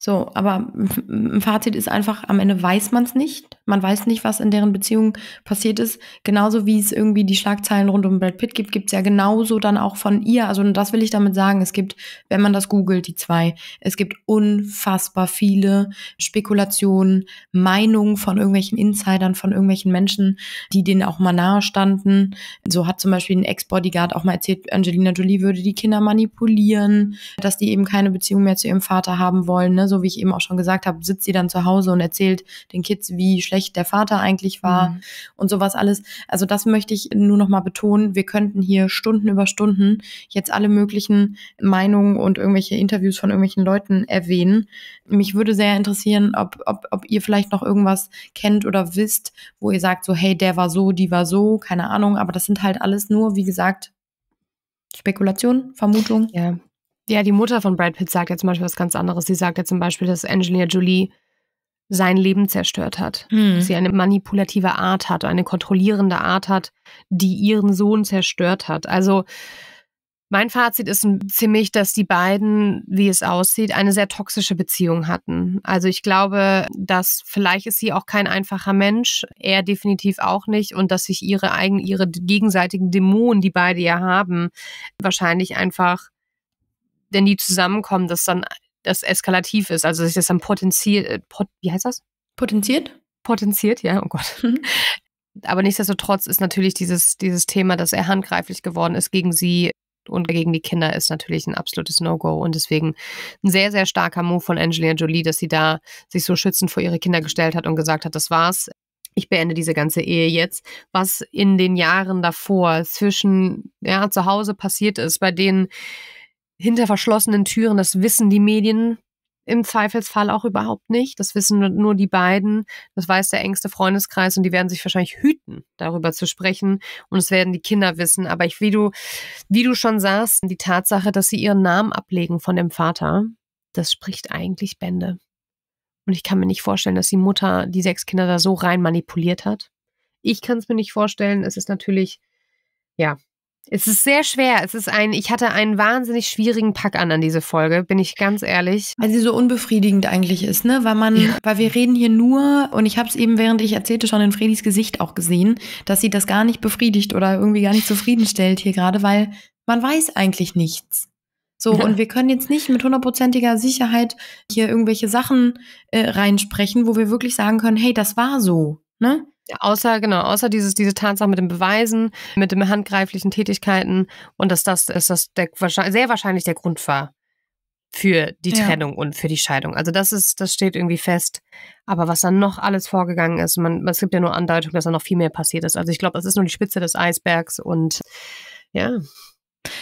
So, aber ein Fazit ist einfach, am Ende weiß man es nicht. Man weiß nicht, was in deren Beziehung passiert ist. Genauso wie es irgendwie die Schlagzeilen rund um Brad Pitt gibt, gibt es ja genauso dann auch von ihr. Also das will ich damit sagen. Es gibt, wenn man das googelt, die zwei, es gibt unfassbar viele Spekulationen, Meinungen von irgendwelchen Insidern, von irgendwelchen Menschen, die denen auch mal nahe standen. So hat zum Beispiel ein Ex-Bodyguard auch mal erzählt, Angelina Jolie würde die Kinder manipulieren, dass die eben keine Beziehung mehr zu ihrem Vater haben wollen. Ne? So wie ich eben auch schon gesagt habe, sitzt sie dann zu Hause und erzählt den Kids, wie schlecht schlecht der Vater eigentlich war mhm. und sowas alles. Also das möchte ich nur noch mal betonen. Wir könnten hier Stunden über Stunden jetzt alle möglichen Meinungen und irgendwelche Interviews von irgendwelchen Leuten erwähnen. Mich würde sehr interessieren, ob, ob, ob ihr vielleicht noch irgendwas kennt oder wisst, wo ihr sagt, so, hey, der war so, die war so, keine Ahnung. Aber das sind halt alles nur, wie gesagt, Spekulationen, Vermutungen. Ja. Ja, die Mutter von Brad Pitt sagt ja zum Beispiel was ganz anderes. Sie sagt ja zum Beispiel, dass Angelina Jolie sein Leben zerstört hat. Mhm. Dass sie eine manipulative Art hat, eine kontrollierende Art hat, die ihren Sohn zerstört hat. Also mein Fazit ist ziemlich, dass die beiden, wie es aussieht, eine sehr toxische Beziehung hatten. Also ich glaube, dass vielleicht ist sie auch kein einfacher Mensch, er definitiv auch nicht und dass sich ihre eigenen, ihre gegenseitigen Dämonen, die beide ja haben, wahrscheinlich einfach, wenn die zusammenkommen, dass dann das eskalativ ist, also sich das dann potenziert, äh, pot, wie heißt das? Potenziert? Potenziert, ja, oh Gott. Mhm. Aber nichtsdestotrotz ist natürlich dieses, dieses Thema, dass er handgreiflich geworden ist gegen sie und gegen die Kinder, ist natürlich ein absolutes No-Go. Und deswegen ein sehr, sehr starker Move von Angelina Jolie, dass sie da sich so schützend vor ihre Kinder gestellt hat und gesagt hat, das war's. Ich beende diese ganze Ehe jetzt. Was in den Jahren davor zwischen ja, zu Hause passiert ist, bei denen hinter verschlossenen Türen. Das wissen die Medien im Zweifelsfall auch überhaupt nicht. Das wissen nur die beiden. Das weiß der engste Freundeskreis und die werden sich wahrscheinlich hüten, darüber zu sprechen. Und es werden die Kinder wissen. Aber ich, wie du, wie du schon sagst, die Tatsache, dass sie ihren Namen ablegen von dem Vater, das spricht eigentlich Bände. Und ich kann mir nicht vorstellen, dass die Mutter die sechs Kinder da so rein manipuliert hat. Ich kann es mir nicht vorstellen. Es ist natürlich, ja, es ist sehr schwer. Es ist ein, ich hatte einen wahnsinnig schwierigen Pack an an diese Folge, bin ich ganz ehrlich. Weil sie so unbefriedigend eigentlich ist, ne? Weil man, ja. weil wir reden hier nur, und ich habe es eben, während ich erzählte, schon in Fredis Gesicht auch gesehen, dass sie das gar nicht befriedigt oder irgendwie gar nicht zufriedenstellt hier gerade, weil man weiß eigentlich nichts. So, ja. und wir können jetzt nicht mit hundertprozentiger Sicherheit hier irgendwelche Sachen äh, reinsprechen, wo wir wirklich sagen können, hey, das war so. Ne? Außer, genau, außer dieses, diese Tatsache mit den Beweisen, mit den handgreiflichen Tätigkeiten und dass das, ist das der, sehr wahrscheinlich der Grund war für die ja. Trennung und für die Scheidung. Also das ist, das steht irgendwie fest. Aber was dann noch alles vorgegangen ist, man, es gibt ja nur Andeutungen, dass da noch viel mehr passiert ist. Also ich glaube, es ist nur die Spitze des Eisbergs und ja,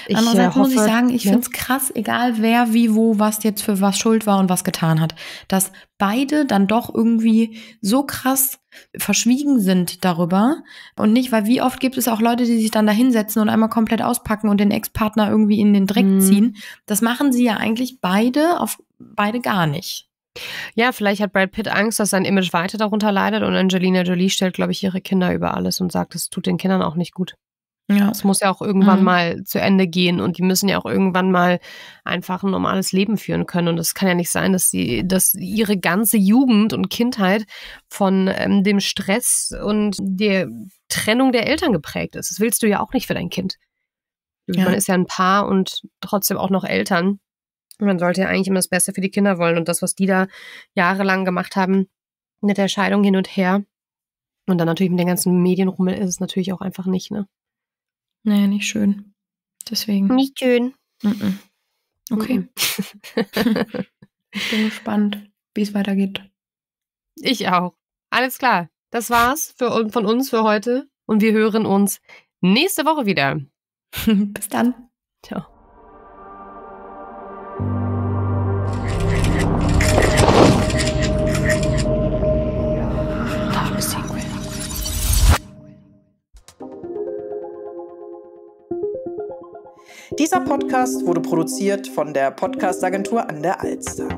ich Andererseits hoffe, äh, muss ich sagen, ich ja. Ne? finde es krass, egal wer, wie, wo, was jetzt für was schuld war und was getan hat, dass beide dann doch irgendwie so krass verschwiegen sind darüber und nicht, weil wie oft gibt es auch Leute, die sich dann da hinsetzen und einmal komplett auspacken und den Ex-Partner irgendwie in den Dreck mhm. ziehen. Das machen sie ja eigentlich beide auf beide gar nicht. Ja, vielleicht hat Brad Pitt Angst, dass sein Image weiter darunter leidet und Angelina Jolie stellt, glaube ich, ihre Kinder über alles und sagt, es tut den Kindern auch nicht gut. Ja. Es muss ja auch irgendwann mhm. mal zu Ende gehen und die müssen ja auch irgendwann mal einfach ein normales Leben führen können. Und es kann ja nicht sein, dass sie, dass ihre ganze Jugend und Kindheit von ähm, dem Stress und der Trennung der Eltern geprägt ist. Das willst du ja auch nicht für dein Kind. Ja. Man ist ja ein Paar und trotzdem auch noch Eltern. Und man sollte ja eigentlich immer das Beste für die Kinder wollen. Und das, was die da jahrelang gemacht haben, mit der Scheidung hin und her. Und dann natürlich mit dem ganzen Medienrummel ist es natürlich auch einfach nicht, ne? Naja, nicht schön. Deswegen. Nicht schön. Mm -mm. Okay. ich bin gespannt, wie es weitergeht. Ich auch. Alles klar. Das war's für, von uns für heute und wir hören uns nächste Woche wieder. Bis dann. Ciao. Dieser Podcast wurde produziert von der Podcastagentur an der Alster.